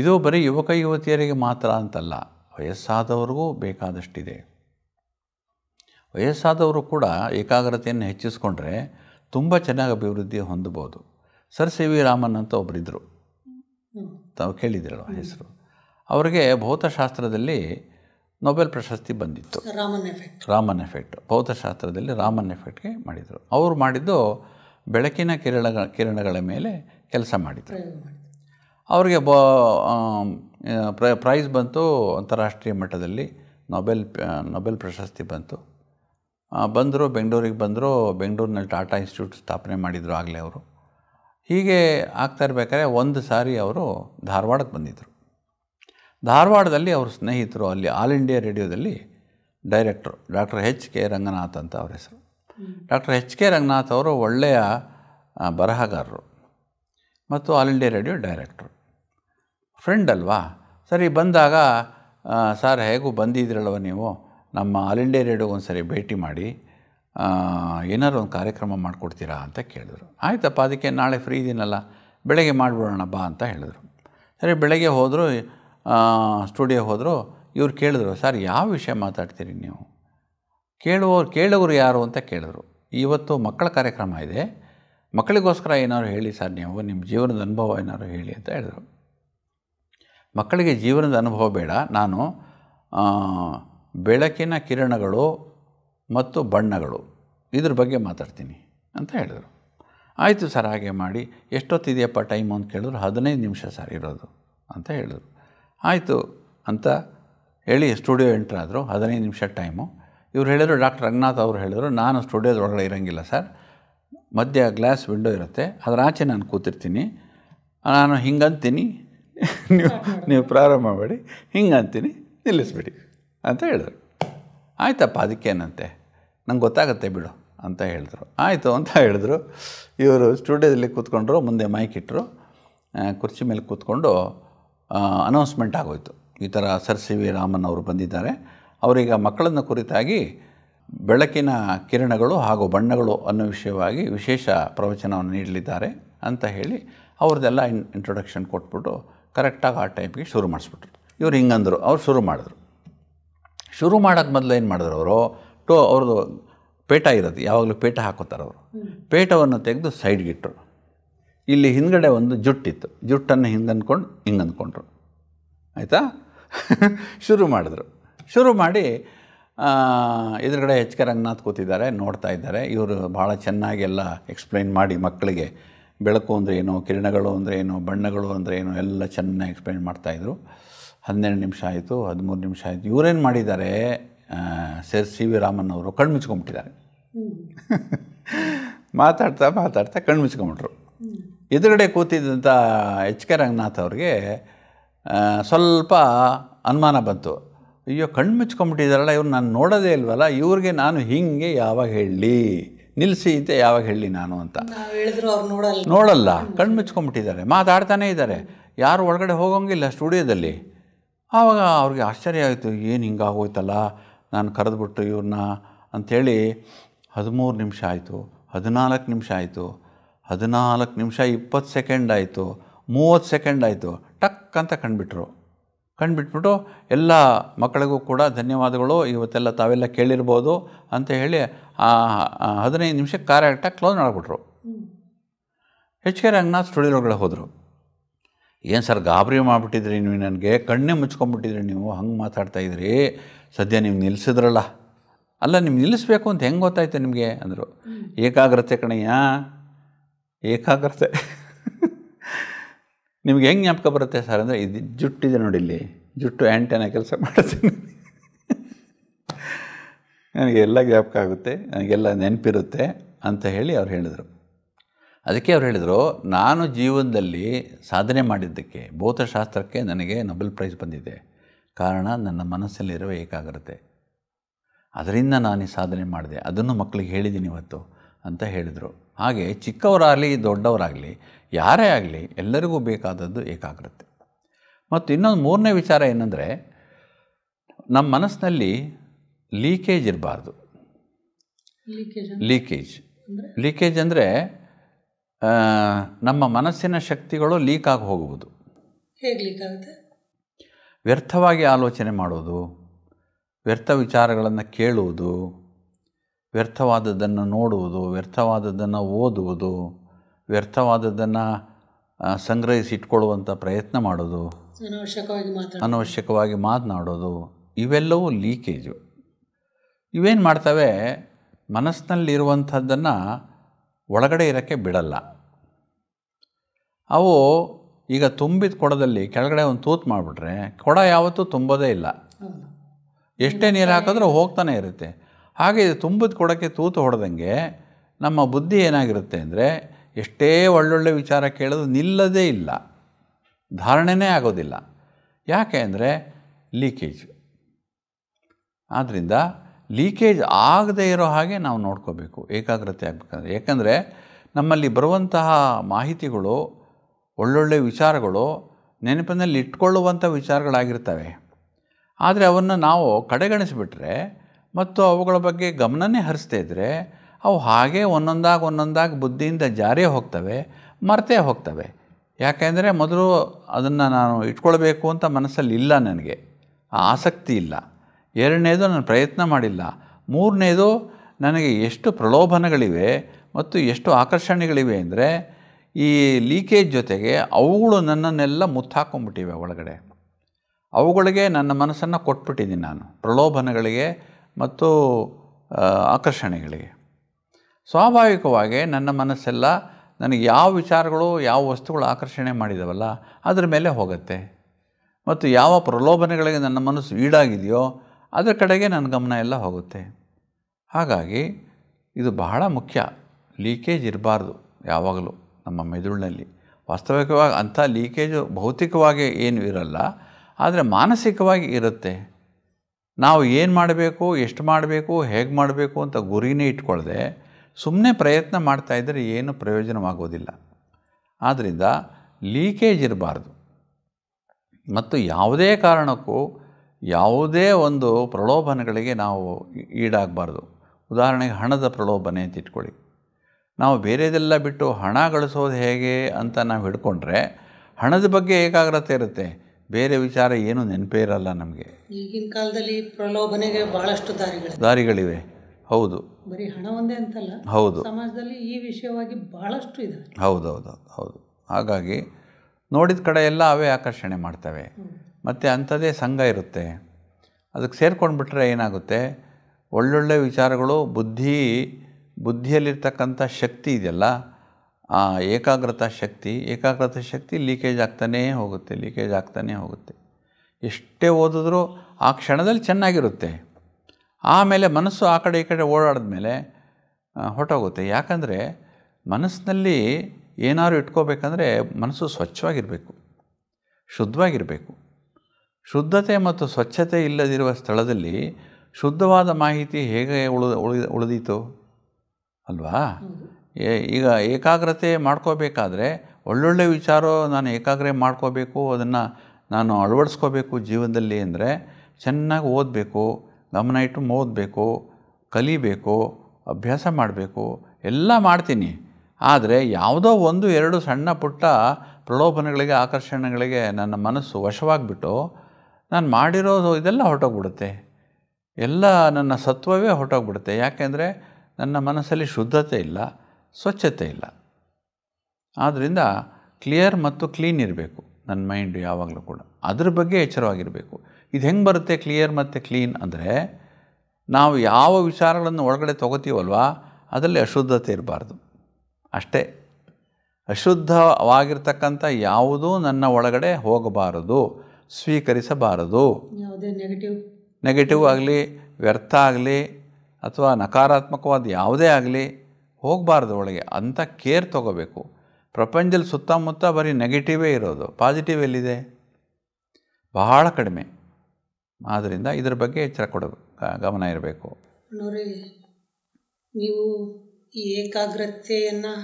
B: ಇದು ಬರೀ ಯುವಕ ಯುವತಿಯರಿಗೆ ಮಾತ್ರ ಅಂತಲ್ಲ ವಯಸ್ಸಾದವ್ರಿಗೂ ಬೇಕಾದಷ್ಟಿದೆ ವಯಸ್ಸಾದವರು ಕೂಡ ಏಕಾಗ್ರತೆಯನ್ನು ಹೆಚ್ಚಿಸ್ಕೊಂಡ್ರೆ ತುಂಬ ಚೆನ್ನಾಗಿ ಅಭಿವೃದ್ಧಿ ಹೊಂದಬೋದು ಸರ್ ಸಿ ವಿ ರಾಮನ್ ಅಂತ ಒಬ್ಬರಿದ್ದರು ತಾವು ಕೇಳಿದಿರಲ್ಲ ಹೆಸರು ಅವರಿಗೆ ಭೌತಶಾಸ್ತ್ರದಲ್ಲಿ ನೊಬೆಲ್ ಪ್ರಶಸ್ತಿ ಬಂದಿತ್ತು
A: ರಾಮನ್ ಎಫೆಕ್ಟ್
B: ರಾಮನ್ ಎಫೆಕ್ಟ್ ಭೌತಶಾಸ್ತ್ರದಲ್ಲಿ ರಾಮನ್ ಎಫೆಕ್ಟ್ಗೆ ಮಾಡಿದರು ಅವರು ಮಾಡಿದ್ದು ಬೆಳಕಿನ ಕಿರಣ ಕಿರಣಗಳ ಮೇಲೆ ಕೆಲಸ ಮಾಡಿದರು ಅವರಿಗೆ ಬ ಪ್ರೈಸ್ ಬಂತು ಅಂತಾರಾಷ್ಟ್ರೀಯ ಮಟ್ಟದಲ್ಲಿ ನೊಬೆಲ್ ನೊಬೆಲ್ ಪ್ರಶಸ್ತಿ ಬಂತು ಬಂದರು ಬೆಂಗಳೂರಿಗೆ ಬಂದರು ಬೆಂಗಳೂರಿನಲ್ಲಿ ಟಾಟಾ ಇನ್ಸ್ಟಿಟ್ಯೂಟ್ ಸ್ಥಾಪನೆ ಮಾಡಿದರು ಆಗಲೇ ಅವರು ಹೀಗೆ ಆಗ್ತಾ ಇರ್ಬೇಕಾದ್ರೆ ಒಂದು ಸಾರಿ ಅವರು ಧಾರವಾಡಕ್ಕೆ ಬಂದಿದ್ದರು ಧಾರವಾಡದಲ್ಲಿ ಅವರು ಸ್ನೇಹಿತರು ಅಲ್ಲಿ ಆಲ್ ಇಂಡಿಯಾ ರೇಡಿಯೋದಲ್ಲಿ director doctor H K Ranganath ಅಂತ ಅವ್ರ ಹೆಸರು ಡಾಕ್ಟರ್ ಹೆಚ್ ಕೆ ರಂಗನಾಥ್ ಅವರು ಒಳ್ಳೆಯ ಬರಹಗಾರರು ಮತ್ತು all India radio director friend ಅಲ್ವಾ ಸರಿ ಬಂದಾಗ ಸರ್ ಹೇಗೂ ಬಂದಿದ್ದಿರಲ್ವ ನೀವು ನಮ್ಮ ಆಲ್ ಇಂಡಿಯಾ ರೇಡಿಯೋ ಒಂದು ಸರಿ ಭೇಟಿ ಮಾಡಿ ಏನಾದ್ರು ಒಂದು ಕಾರ್ಯಕ್ರಮ ಮಾಡಿಕೊಡ್ತೀರಾ ಅಂತ ಕೇಳಿದ್ರು ಆಯಿತಪ್ಪ ಅದಕ್ಕೆ ನಾಳೆ ಫ್ರೀ ಇದೀನಲ್ಲ ಬೆಳಗ್ಗೆ ಮಾಡಿಬಿಡೋಣ ಬಾ ಅಂತ ಹೇಳಿದರು ಸರಿ ಬೆಳಗ್ಗೆ ಹೋದರು ಸ್ಟುಡಿಯೋ ಹೋದರು ಇವ್ರು ಕೇಳಿದ್ರು ಸರ್ ಯಾವ ವಿಷಯ ಮಾತಾಡ್ತೀರಿ ನೀವು ಕೇಳುವವ್ರು ಕೇಳೋರು ಯಾರು ಅಂತ ಕೇಳಿದ್ರು ಇವತ್ತು ಮಕ್ಕಳ ಕಾರ್ಯಕ್ರಮ ಇದೆ ಮಕ್ಕಳಿಗೋಸ್ಕರ ಏನಾದ್ರು ಹೇಳಿ ಸರ್ ನೀವು ನಿಮ್ಮ ಜೀವನದ ಅನುಭವ ಏನಾದ್ರು ಹೇಳಿ ಅಂತ ಹೇಳಿದರು ಮಕ್ಕಳಿಗೆ ಜೀವನದ ಅನುಭವ ಬೇಡ ನಾನು ಬೆಳಕಿನ ಕಿರಣಗಳು ಮತ್ತು ಬಣ್ಣಗಳು ಇದ್ರ ಬಗ್ಗೆ ಮಾತಾಡ್ತೀನಿ ಅಂತ ಹೇಳಿದರು ಆಯಿತು ಸರ್ ಹಾಗೆ ಮಾಡಿ ಎಷ್ಟೊತ್ತಿದೆಯಪ್ಪ ಟೈಮು ಅಂತ ಕೇಳಿದ್ರು ಹದಿನೈದು ನಿಮಿಷ ಸರ್ ಇರೋದು ಅಂತ ಹೇಳಿದರು ಆಯಿತು ಅಂತ ಹೇಳಿ ಸ್ಟುಡಿಯೋ ಎಂಟ್ರಾದರು ಹದಿನೈದು ನಿಮಿಷ ಟೈಮು ಇವ್ರು ಹೇಳಿದರು ಡಾಕ್ಟರ್ ರಂಗನಾಥ್ ಅವರು ಹೇಳಿದರು ನಾನು ಸ್ಟುಡಿಯೋದೊಳಗಡೆ ಇರೋಂಗಿಲ್ಲ ಸರ್ ಮಧ್ಯ ಗ್ಲಾಸ್ ವಿಂಡೋ ಇರುತ್ತೆ ಅದರ ಆಚೆ ನಾನು ಕೂತಿರ್ತೀನಿ ನಾನು ಹಿಂಗಂತೀನಿ ನೀವು ನೀವು ಪ್ರಾರಂಭ ಮಾಡಿ ಹಿಂಗಂತೀನಿ ನಿಲ್ಲಿಸ್ಬಿಡಿ ಅಂತ ಹೇಳಿದ್ರು ಆಯ್ತಪ್ಪ ಅದಕ್ಕೇನಂತೆ ನಂಗೆ ಗೊತ್ತಾಗತ್ತೆ ಬಿಡು ಅಂತ ಹೇಳಿದ್ರು ಆಯಿತು ಅಂತ ಹೇಳಿದ್ರು ಇವರು ಸ್ಟುಡಿಯೋದಲ್ಲಿ ಕೂತ್ಕೊಂಡ್ರು ಮುಂದೆ ಮೈಕ್ ಇಟ್ಟರು ಕುರ್ಚಿ ಮೇಲೆ ಕೂತ್ಕೊಂಡು ಅನೌನ್ಸ್ಮೆಂಟ್ ಆಗೋಯ್ತು ಈ ಥರ ಸರ್ ಸಿ ವಿ ರಾಮನ್ ಅವರು ಬಂದಿದ್ದಾರೆ ಅವರೀಗ ಮಕ್ಕಳನ್ನು ಕುರಿತಾಗಿ ಬೆಳಕಿನ ಕಿರಣಗಳು ಹಾಗೂ ಬಣ್ಣಗಳು ಅನ್ನೋ ವಿಷಯವಾಗಿ ವಿಶೇಷ ಪ್ರವಚನವನ್ನು ನೀಡಲಿದ್ದಾರೆ ಅಂತ ಹೇಳಿ ಅವ್ರದ್ದೆಲ್ಲ ಇನ್ ಇಂಟ್ರೊಡಕ್ಷನ್ ಕೊಟ್ಬಿಟ್ಟು ಕರೆಕ್ಟಾಗಿ ಆ ಟೈಪ್ಗೆ ಶುರು ಮಾಡಿಸ್ಬಿಟ್ರು ಇವರು ಹಿಂಗಂದರು ಅವ್ರು ಶುರು ಮಾಡಿದ್ರು ಶುರು ಮಾಡೋಕ್ಕೆ ಮೊದಲು ಏನು ಮಾಡಿದ್ರು ಅವರು ಟೋ ಅವ್ರದ್ದು ಪೇಟ ಇರೋದು ಯಾವಾಗಲೂ ಪೇಟ ಹಾಕೋತಾರೆ ಅವರು ಪೇಟವನ್ನು ತೆಗೆದು ಸೈಡ್ಗಿಟ್ರು ಇಲ್ಲಿ ಹಿಂದ್ಗಡೆ ಒಂದು ಜುಟ್ಟಿತ್ತು ಜುಟ್ಟನ್ನು ಹಿಂಗೆ ಅಂದ್ಕೊಂಡು ಹಿಂಗೆ ಅಂದ್ಕೊಂಡ್ರು ಆಯಿತಾ ಶುರು ಮಾಡಿದ್ರು ಶುರು ಮಾಡಿ ಎದುರುಗಡೆ ಎಚ್ ಕೆ ರಂಗನಾಥ್ ಕೂತಿದ್ದಾರೆ ನೋಡ್ತಾ ಇದ್ದಾರೆ ಇವರು ಭಾಳ ಚೆನ್ನಾಗಿ ಎಲ್ಲ ಎಕ್ಸ್ಪ್ಲೈನ್ ಮಾಡಿ ಮಕ್ಕಳಿಗೆ ಬೆಳಕು ಅಂದರೆ ಏನು ಕಿರಣಗಳು ಅಂದರೆ ಏನು ಬಣ್ಣಗಳು ಅಂದರೆ ಏನು ಎಲ್ಲ ಚೆನ್ನಾಗಿ ಎಕ್ಸ್ಪ್ಲೈನ್ ಮಾಡ್ತಾಯಿದ್ರು ಹನ್ನೆರಡು ನಿಮಿಷ ಆಯಿತು ಹದಿಮೂರು ನಿಮಿಷ ಆಯಿತು ಇವರೇನು ಮಾಡಿದ್ದಾರೆ ಸರ್ ಸಿ ವಿ ರಾಮನ್ ಅವರು ಕಣ್ಮಿಚ್ಕೊಂಬಿಟ್ಟಿದ್ದಾರೆ ಮಾತಾಡ್ತಾ ಮಾತಾಡ್ತಾ ಕಣ್ಮಿಚ್ಕೊಂಬಿಟ್ರು ಎದುರುಗಡೆ ಕೂತಿದ್ದಂಥ ಎಚ್ ಕೆ ರಂಗನಾಥ್ ಅವ್ರಿಗೆ ಸ್ವಲ್ಪ ಅನುಮಾನ ಬಂತು ಅಯ್ಯೋ ಕಣ್ಣು ಇವ್ರು ನಾನು ನೋಡೋದೇ ಇಲ್ವಲ್ಲ ಇವ್ರಿಗೆ ನಾನು ಹೀಗೆ ಯಾವಾಗ ಹೇಳಲಿ ನಿಲ್ಲಿಸಿ ಅಂತ ಯಾವಾಗ ಹೇಳಲಿ ನಾನು ಅಂತ ನೋಡಲ್ಲ ಕಣ್ಣು ಮುಚ್ಕೊಂಬಿಟ್ಟಿದ್ದಾರೆ ಮಾತಾಡ್ತಾನೇ ಇದ್ದಾರೆ ಯಾರು ಒಳಗಡೆ ಹೋಗೋಂಗಿಲ್ಲ ಸ್ಟುಡಿಯೋದಲ್ಲಿ ಆವಾಗ ಅವ್ರಿಗೆ ಆಶ್ಚರ್ಯ ಆಯಿತು ಏನು ಹಿಂಗಾಗೋಯ್ತಲ್ಲ ನಾನು ಕರೆದುಬಿಟ್ಟು ಇವ್ರನ್ನ ಅಂಥೇಳಿ ಹದಿಮೂರು ನಿಮಿಷ ಆಯಿತು ಹದಿನಾಲ್ಕು ನಿಮಿಷ ಆಯಿತು ಹದಿನಾಲ್ಕು ನಿಮಿಷ ಇಪ್ಪತ್ತು ಸೆಕೆಂಡ್ ಆಯಿತು ಮೂವತ್ತು ಸೆಕೆಂಡ್ ಆಯಿತು ಟಕ್ ಅಂತ ಕಂಡುಬಿಟ್ರು ಕಂಡುಬಿಟ್ಬಿಟ್ಟು ಎಲ್ಲ ಮಕ್ಕಳಿಗೂ ಕೂಡ ಧನ್ಯವಾದಗಳು ಇವತ್ತೆಲ್ಲ ತಾವೆಲ್ಲ ಕೇಳಿರ್ಬೋದು ಅಂತ ಹೇಳಿ ಆ ಹದಿನೈದು ನಿಮಿಷಕ್ಕೆ ಕಾರ್ಯ ಕ್ಲೋಸ್ ಮಾಡಿಬಿಟ್ರು ಎಚ್ ಕೆ ರಂಗನಾಥ್ ಸ್ಟುಡಿಯೋಗಳಿಗೆ ಹೋದರು ಏನು ಸರ್ ಗಾಬರಿ ಮಾಡಿಬಿಟ್ಟಿದ್ರಿ ನೀವು ನನಗೆ ಕಣ್ಣೇ ಮುಚ್ಕೊಂಬಿಟ್ಟಿದ್ರಿ ನೀವು ಹಂಗೆ ಮಾತಾಡ್ತಾ ಇದ್ರಿ ಸದ್ಯ ನೀವು ನಿಲ್ಲಿಸಿದ್ರಲ್ಲ ಅಲ್ಲ ನೀವು ನಿಲ್ಲಿಸ್ಬೇಕು ಅಂತ ಹೆಂಗೆ ಗೊತ್ತಾಯ್ತು ನಿಮಗೆ ಅಂದರು ಏಕಾಗ್ರತೆ ಕಣಯ್ಯ ಏಕಾಗ್ರತೆ ನಿಮ್ಗೆ ಹೆಂಗೆ ಜ್ಞಾಪಕ ಬರುತ್ತೆ ಸರ್ ಅಂದರೆ ಇದು ಜುಟ್ಟಿದೆ ನೋಡಿ ಇಲ್ಲಿ ಜುಟ್ಟು ಆ್ಯಂಟೆನ ಕೆಲಸ ಮಾಡ್ತೀನಿ ನನಗೆ ಎಲ್ಲ ಜ್ಞಾಪಕ ಆಗುತ್ತೆ ನನಗೆಲ್ಲ ನೆನಪಿರುತ್ತೆ ಅಂತ ಹೇಳಿ ಅವ್ರು ಹೇಳಿದರು ಅದಕ್ಕೆ ಅವ್ರು ಹೇಳಿದರು ನಾನು ಜೀವನದಲ್ಲಿ ಸಾಧನೆ ಮಾಡಿದ್ದಕ್ಕೆ ಭೌತಶಾಸ್ತ್ರಕ್ಕೆ ನನಗೆ ನೊಬೆಲ್ ಪ್ರೈಸ್ ಬಂದಿದೆ ಕಾರಣ ನನ್ನ ಮನಸ್ಸಲ್ಲಿರುವ ಏಕಾಗ್ರತೆ ಅದರಿಂದ ನಾನು ಈ ಸಾಧನೆ ಮಾಡಿದೆ ಅದನ್ನು ಮಕ್ಕಳಿಗೆ ಹೇಳಿದ್ದೀನಿ ಇವತ್ತು ಅಂತ ಹೇಳಿದರು ಹಾಗೆ ಚಿಕ್ಕವರಾಗಲಿ ದೊಡ್ಡವರಾಗಲಿ ಯಾರೇ ಆಗಲಿ ಎಲ್ಲರಿಗೂ ಬೇಕಾದದ್ದು ಏಕಾಗ್ರತೆ ಮತ್ತು ಇನ್ನೊಂದು ಮೂರನೇ ವಿಚಾರ ಏನಂದರೆ ನಮ್ಮ ಮನಸ್ಸಿನಲ್ಲಿ ಲೀಕೇಜ್ ಇರಬಾರ್ದು ಲೀಕೇಜ್ ಲೀಕೇಜ್ ಅಂದರೆ ನಮ್ಮ ಮನಸ್ಸಿನ ಶಕ್ತಿಗಳು ಲೀಕ್ ಆಗಿ ಹೋಗುವುದು
A: ಹೇಗೆ ಆಗುತ್ತೆ
B: ವ್ಯರ್ಥವಾಗಿ ಆಲೋಚನೆ ಮಾಡೋದು ವ್ಯರ್ಥ ವಿಚಾರಗಳನ್ನು ಕೇಳುವುದು ವ್ಯರ್ಥವಾದದ್ದನ್ನು ನೋಡುವುದು ವ್ಯರ್ಥವಾದದ್ದನ್ನು ಓದುವುದು ವ್ಯರ್ಥವಾದದ್ದನ್ನು ಸಂಗ್ರಹಿಸಿ ಪ್ರಯತ್ನ ಮಾಡೋದು ಅನವಶ್ಯಕವಾಗಿ ಮಾತನಾಡೋದು ಇವೆಲ್ಲವೂ ಲೀಕೇಜು ಇವೇನು ಮಾಡ್ತವೆ ಮನಸ್ಸಿನಲ್ಲಿರುವಂಥದ್ದನ್ನು ಒಳಗಡೆ ಇರೋಕ್ಕೆ ಬಿಡಲ್ಲ ಅವು ಈಗ ತುಂಬಿದ ಕೊಡದಲ್ಲಿ ಕೆಳಗಡೆ ಒಂದು ತೂತು ಮಾಡಿಬಿಟ್ರೆ ಕೊಡ ಯಾವತ್ತೂ ತುಂಬೋದೇ ಇಲ್ಲ ಎಷ್ಟೇ ನೀರು ಹಾಕಿದ್ರೂ ಹೋಗ್ತಾನೆ ಇರುತ್ತೆ ಹಾಗೆ ಇದು ತುಂಬಿದ ಕೊಡಕ್ಕೆ ತೂತು ಹೊಡೆದಂಗೆ ನಮ್ಮ ಬುದ್ಧಿ ಏನಾಗಿರುತ್ತೆ ಅಂದರೆ ಎಷ್ಟೇ ಒಳ್ಳೊಳ್ಳೆ ವಿಚಾರ ಕೇಳೋದು ನಿಲ್ಲದೇ ಇಲ್ಲ ಧಾರಣೆನೇ ಆಗೋದಿಲ್ಲ ಯಾಕೆ ಅಂದರೆ ಲೀಕೇಜ್ ಆದ್ದರಿಂದ ಲೀಕೇಜ್ ಆಗದೇ ಇರೋ ಹಾಗೆ ನಾವು ನೋಡ್ಕೋಬೇಕು ಏಕಾಗ್ರತೆ ಆಗಬೇಕಂದ್ರೆ ಏಕೆಂದರೆ ನಮ್ಮಲ್ಲಿ ಬರುವಂತಹ ಮಾಹಿತಿಗಳು ಒಳ್ಳೊಳ್ಳೆ ವಿಚಾರಗಳು ನೆನಪಿನಲ್ಲಿ ಇಟ್ಕೊಳ್ಳುವಂಥ ವಿಚಾರಗಳಾಗಿರ್ತವೆ ಆದರೆ ಅವನ್ನು ನಾವು ಕಡೆಗಣಿಸಿಬಿಟ್ರೆ ಮತ್ತು ಅವುಗಳ ಬಗ್ಗೆ ಗಮನನೇ ಹರಿಸ್ತಾ ಇದ್ದರೆ ಅವು ಹಾಗೇ ಒಂದೊಂದಾಗಿ ಒಂದೊಂದಾಗಿ ಬುದ್ಧಿಯಿಂದ ಜಾರಿ ಹೋಗ್ತವೆ ಮರ್ತೇ ಹೋಗ್ತವೆ ಯಾಕೆಂದರೆ ಮೊದಲು ಅದನ್ನು ನಾನು ಇಟ್ಕೊಳ್ಬೇಕು ಅಂತ ಮನಸ್ಸಲ್ಲಿ ಇಲ್ಲ ನನಗೆ ಆಸಕ್ತಿ ಇಲ್ಲ ಎರಡನೇದು ನಾನು ಪ್ರಯತ್ನ ಮಾಡಿಲ್ಲ ಮೂರನೇದು ನನಗೆ ಎಷ್ಟು ಪ್ರಲೋಭನಗಳಿವೆ ಮತ್ತು ಎಷ್ಟು ಆಕರ್ಷಣೆಗಳಿವೆ ಅಂದರೆ ಈ ಲೀಕೇಜ್ ಜೊತೆಗೆ ಅವುಗಳು ನನ್ನನ್ನೆಲ್ಲ ಮುತ್ತಾಕೊಂಡ್ಬಿಟ್ಟಿವೆ ಒಳಗಡೆ ಅವುಗಳಿಗೆ ನನ್ನ ಮನಸ್ಸನ್ನು ಕೊಟ್ಬಿಟ್ಟಿದ್ದೀನಿ ನಾನು ಪ್ರಲೋಭನಗಳಿಗೆ ಮತ್ತು ಆಕರ್ಷಣೆಗಳಿಗೆ ಸ್ವಾಭಾವಿಕವಾಗಿ ನನ್ನ ಮನಸ್ಸೆಲ್ಲ ನನಗೆ ಯಾವ ವಿಚಾರಗಳು ಯಾವ ವಸ್ತುಗಳು ಆಕರ್ಷಣೆ ಮಾಡಿದವಲ್ಲ ಅದರ ಮೇಲೆ ಹೋಗುತ್ತೆ ಮತ್ತು ಯಾವ ಪ್ರಲೋಭನೆಗಳಿಗೆ ನನ್ನ ಮನಸ್ಸು ಈಡಾಗಿದೆಯೋ ಅದರ ಕಡೆಗೆ ನನ್ನ ಗಮನ ಎಲ್ಲ ಹೋಗುತ್ತೆ ಹಾಗಾಗಿ ಇದು ಬಹಳ ಮುಖ್ಯ ಲೀಕೇಜ್ ಇರಬಾರ್ದು ಯಾವಾಗಲೂ ನಮ್ಮ ಮೆದುಳಿನಲ್ಲಿ ವಾಸ್ತವಿಕವಾಗಿ ಅಂಥ ಲೀಕೇಜು ಭೌತಿಕವಾಗಿ ಏನು ಇರಲ್ಲ ಆದರೆ ಮಾನಸಿಕವಾಗಿ ಇರುತ್ತೆ ನಾವು ಏನು ಮಾಡಬೇಕು ಎಷ್ಟು ಮಾಡಬೇಕು ಹೇಗೆ ಮಾಡಬೇಕು ಅಂತ ಗುರಿನೇ ಇಟ್ಕೊಳ್ಳದೆ ಸುಮ್ಮನೆ ಪ್ರಯತ್ನ ಇದ್ದರೆ ಏನು ಪ್ರಯೋಜನವಾಗೋದಿಲ್ಲ ಆದ್ದರಿಂದ ಲೀಕೇಜ್ ಇರಬಾರ್ದು ಮತ್ತು ಯಾವುದೇ ಕಾರಣಕ್ಕೂ ಯಾವುದೇ ಒಂದು ಪ್ರಲೋಭನೆಗಳಿಗೆ ನಾವು ಈಡಾಗಬಾರ್ದು ಉದಾಹರಣೆಗೆ ಹಣದ ಪ್ರಲೋಭನೆ ಅಂತ ಇಟ್ಕೊಳ್ಳಿ ನಾವು ಬೇರೆದೆಲ್ಲ ಬಿಟ್ಟು ಹಣ ಗಳಿಸೋದು ಹೇಗೆ ಅಂತ ನಾವು ಹಿಡ್ಕೊಂಡ್ರೆ ಹಣದ ಬಗ್ಗೆ ಏಕಾಗ್ರತೆ ಇರುತ್ತೆ ಬೇರೆ ವಿಚಾರ ಏನು ನೆನಪೇ ಇರಲ್ಲ ನಮಗೆ
A: ಈಗಿನ ಕಾಲದಲ್ಲಿ ಪ್ರಲೋಭನೆಗೆ ಬಹಳಷ್ಟು ದಾರಿಗಳು
B: ದಾರಿಗಳಿವೆ ಹೌದು
A: ಬರೀ ಹಣ ಒಂದೇ ಅಂತಲ್ಲ ಹೌದು ಸಮಾಜದಲ್ಲಿ ಈ ವಿಷಯವಾಗಿ ಬಹಳಷ್ಟು ಇದೆ
B: ಹೌದು ಹೌದು ಹೌದು ಹಾಗಾಗಿ ನೋಡಿದ ಕಡೆ ಎಲ್ಲ ಅವೇ ಆಕರ್ಷಣೆ ಮಾಡ್ತವೆ ಮತ್ತು ಅಂಥದ್ದೇ ಸಂಘ ಇರುತ್ತೆ ಅದಕ್ಕೆ ಸೇರ್ಕೊಂಡ್ಬಿಟ್ರೆ ಏನಾಗುತ್ತೆ ಒಳ್ಳೊಳ್ಳೆ ವಿಚಾರಗಳು ಬುದ್ಧಿ ಬುದ್ಧಿಯಲ್ಲಿರ್ತಕ್ಕಂಥ ಶಕ್ತಿ ಇದೆಯಲ್ಲ ಆ ಏಕಾಗ್ರತಾ ಶಕ್ತಿ ಏಕಾಗ್ರತಾ ಶಕ್ತಿ ಲೀಕೇಜ್ ಆಗ್ತಾನೇ ಹೋಗುತ್ತೆ ಲೀಕೇಜ್ ಆಗ್ತಾನೇ ಹೋಗುತ್ತೆ ಎಷ್ಟೇ ಓದಿದ್ರೂ ಆ ಕ್ಷಣದಲ್ಲಿ ಚೆನ್ನಾಗಿರುತ್ತೆ ಆಮೇಲೆ ಮನಸ್ಸು ಆ ಕಡೆ ಈ ಕಡೆ ಓಡಾಡಿದ ಮೇಲೆ ಹೊಟ್ಟೋಗುತ್ತೆ ಯಾಕಂದರೆ ಮನಸ್ಸಿನಲ್ಲಿ ಏನಾದ್ರು ಇಟ್ಕೋಬೇಕಂದ್ರೆ ಮನಸ್ಸು ಸ್ವಚ್ಛವಾಗಿರಬೇಕು ಶುದ್ಧವಾಗಿರಬೇಕು ಶುದ್ಧತೆ ಮತ್ತು ಸ್ವಚ್ಛತೆ ಇಲ್ಲದಿರುವ ಸ್ಥಳದಲ್ಲಿ ಶುದ್ಧವಾದ ಮಾಹಿತಿ ಹೇಗೆ ಉಳಿದ ಉಳಿದ ಉಳಿದೀತು ಅಲ್ವಾ ಈಗ ಏಕಾಗ್ರತೆ ಮಾಡ್ಕೋಬೇಕಾದ್ರೆ ಒಳ್ಳೊಳ್ಳೆ ವಿಚಾರ ನಾನು ಏಕಾಗ್ರೆ ಮಾಡ್ಕೋಬೇಕು ಅದನ್ನು ನಾನು ಅಳವಡಿಸ್ಕೋಬೇಕು ಜೀವನದಲ್ಲಿ ಅಂದರೆ ಚೆನ್ನಾಗಿ ಓದಬೇಕು ಗಮನ ಇಟ್ಟು ಓದಬೇಕು ಕಲಿಬೇಕು ಅಭ್ಯಾಸ ಮಾಡಬೇಕು ಎಲ್ಲ ಮಾಡ್ತೀನಿ ಆದರೆ ಯಾವುದೋ ಒಂದು ಎರಡು ಸಣ್ಣ ಪುಟ್ಟ ಪ್ರಲೋಭನೆಗಳಿಗೆ ಆಕರ್ಷಣೆಗಳಿಗೆ ನನ್ನ ಮನಸ್ಸು ವಶವಾಗಿಬಿಟ್ಟು ನಾನು ಮಾಡಿರೋದು ಇದೆಲ್ಲ ಹೊರಟೋಗ್ಬಿಡುತ್ತೆ ಎಲ್ಲ ನನ್ನ ಸತ್ವವೇ ಹೊರಟೋಗ್ಬಿಡುತ್ತೆ ಯಾಕೆಂದರೆ ನನ್ನ ಮನಸ್ಸಲ್ಲಿ ಶುದ್ಧತೆ ಇಲ್ಲ ಸ್ವಚ್ಛತೆ ಇಲ್ಲ ಆದ್ದರಿಂದ ಕ್ಲಿಯರ್ ಮತ್ತು ಕ್ಲೀನ್ ಇರಬೇಕು ನನ್ನ ಮೈಂಡು ಯಾವಾಗಲೂ ಕೂಡ ಅದ್ರ ಬಗ್ಗೆ ಎಚ್ಚರವಾಗಿರಬೇಕು ಇದು ಹೆಂಗೆ ಬರುತ್ತೆ ಕ್ಲಿಯರ್ ಮತ್ತು ಕ್ಲೀನ್ ಅಂದರೆ ನಾವು ಯಾವ ವಿಚಾರಗಳನ್ನು ಒಳಗಡೆ ತೊಗೋತೀವಲ್ವಾ ಅದರಲ್ಲಿ ಅಶುದ್ಧತೆ ಇರಬಾರ್ದು ಅಷ್ಟೇ ಅಶುದ್ಧವಾಗಿರ್ತಕ್ಕಂಥ ಯಾವುದೂ ನನ್ನ ಒಳಗಡೆ ಹೋಗಬಾರದು ಸ್ವೀಕರಿಸಬಾರದು ನೆಗೆಟಿವ್ ಆಗಲಿ ವ್ಯರ್ಥ ಆಗಲಿ ಅಥವಾ ನಕಾರಾತ್ಮಕವಾದ ಯಾವುದೇ ಆಗಲಿ ಹೋಗಬಾರ್ದು ಒಳಗೆ ಅಂಥ ಕೇರ್ ತಗೋಬೇಕು ಪ್ರಪಂಚದಲ್ಲಿ ಸುತ್ತಮುತ್ತ ಬರೀ ನೆಗೆಟಿವೇ ಇರೋದು ಪಾಸಿಟಿವ್ ಎಲ್ಲಿದೆ ಬಹಳ ಕಡಿಮೆ ಆದ್ದರಿಂದ ಇದ್ರ ಬಗ್ಗೆ ಎಚ್ಚರ ಕೊಡ ಗಮನ ಇರಬೇಕು
A: ನೀವು ಈ ಏಕಾಗ್ರತೆಯನ್ನು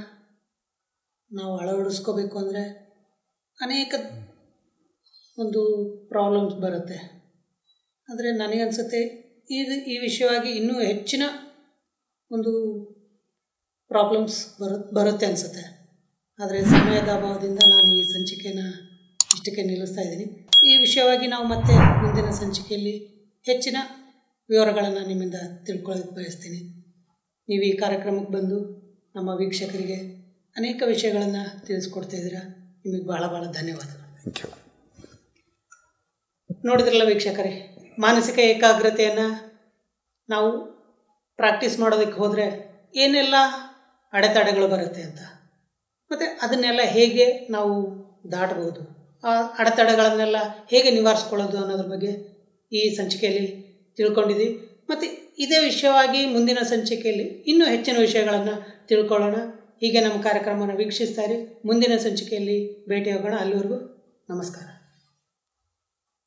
A: ನಾವು ಅಳವಡಿಸ್ಕೋಬೇಕು ಅಂದರೆ ಅನೇಕ ಒಂದು ಪ್ರಾಬ್ಲಮ್ಸ್ ಬರುತ್ತೆ ಆದರೆ ನನಗನ್ಸುತ್ತೆ ಇದು ಈ ವಿಷಯವಾಗಿ ಇನ್ನೂ ಹೆಚ್ಚಿನ ಒಂದು ಪ್ರಾಬ್ಲಮ್ಸ್ ಬರು ಬರುತ್ತೆ ಅನಿಸುತ್ತೆ ಆದರೆ ಸಮಯದ ಅಭಾವದಿಂದ ನಾನು ಈ ಸಂಚಿಕೆನ ಇಷ್ಟಕ್ಕೆ ನಿಲ್ಲಿಸ್ತಾ ಇದ್ದೀನಿ ಈ ವಿಷಯವಾಗಿ ನಾವು ಮತ್ತೆ ಮುಂದಿನ ಸಂಚಿಕೆಯಲ್ಲಿ ಹೆಚ್ಚಿನ ವಿವರಗಳನ್ನು ನಿಮ್ಮಿಂದ ತಿಳ್ಕೊಳ್ಳೋದಕ್ಕೆ ಬಯಸ್ತೀನಿ ನೀವು ಈ ಕಾರ್ಯಕ್ರಮಕ್ಕೆ ಬಂದು ನಮ್ಮ ವೀಕ್ಷಕರಿಗೆ ಅನೇಕ ವಿಷಯಗಳನ್ನು ತಿಳಿಸ್ಕೊಡ್ತಾ ಇದ್ದೀರಾ ನಿಮಗೆ ಭಾಳ ಭಾಳ ಧನ್ಯವಾದಗಳು ಥ್ಯಾಂಕ್ ಯು ನೋಡಿದ್ರಲ್ಲ ವೀಕ್ಷಕರೇ ಮಾನಸಿಕ ಏಕಾಗ್ರತೆಯನ್ನು ನಾವು ಪ್ರಾಕ್ಟೀಸ್ ಮಾಡೋದಕ್ಕೆ ಹೋದರೆ ಏನೆಲ್ಲ ಅಡೆತಡೆಗಳು ಬರುತ್ತೆ ಅಂತ ಮತ್ತು ಅದನ್ನೆಲ್ಲ ಹೇಗೆ ನಾವು ದಾಟಬಹುದು ಆ ಅಡೆತಡೆಗಳನ್ನೆಲ್ಲ ಹೇಗೆ ನಿವಾರಿಸ್ಕೊಳ್ಳೋದು ಅನ್ನೋದ್ರ ಬಗ್ಗೆ ಈ ಸಂಚಿಕೆಯಲ್ಲಿ ತಿಳ್ಕೊಂಡಿದ್ವಿ ಮತ್ತು ಇದೇ ವಿಷಯವಾಗಿ ಮುಂದಿನ ಸಂಚಿಕೆಯಲ್ಲಿ ಇನ್ನೂ ಹೆಚ್ಚಿನ ವಿಷಯಗಳನ್ನು ತಿಳ್ಕೊಳ್ಳೋಣ ಹೀಗೆ ನಮ್ಮ ಕಾರ್ಯಕ್ರಮವನ್ನು ವೀಕ್ಷಿಸ್ತಾರೆ ಮುಂದಿನ ಸಂಚಿಕೆಯಲ್ಲಿ ಭೇಟಿಯಾಗೋಣ ಅಲ್ಲಿವರೆಗೂ ನಮಸ್ಕಾರ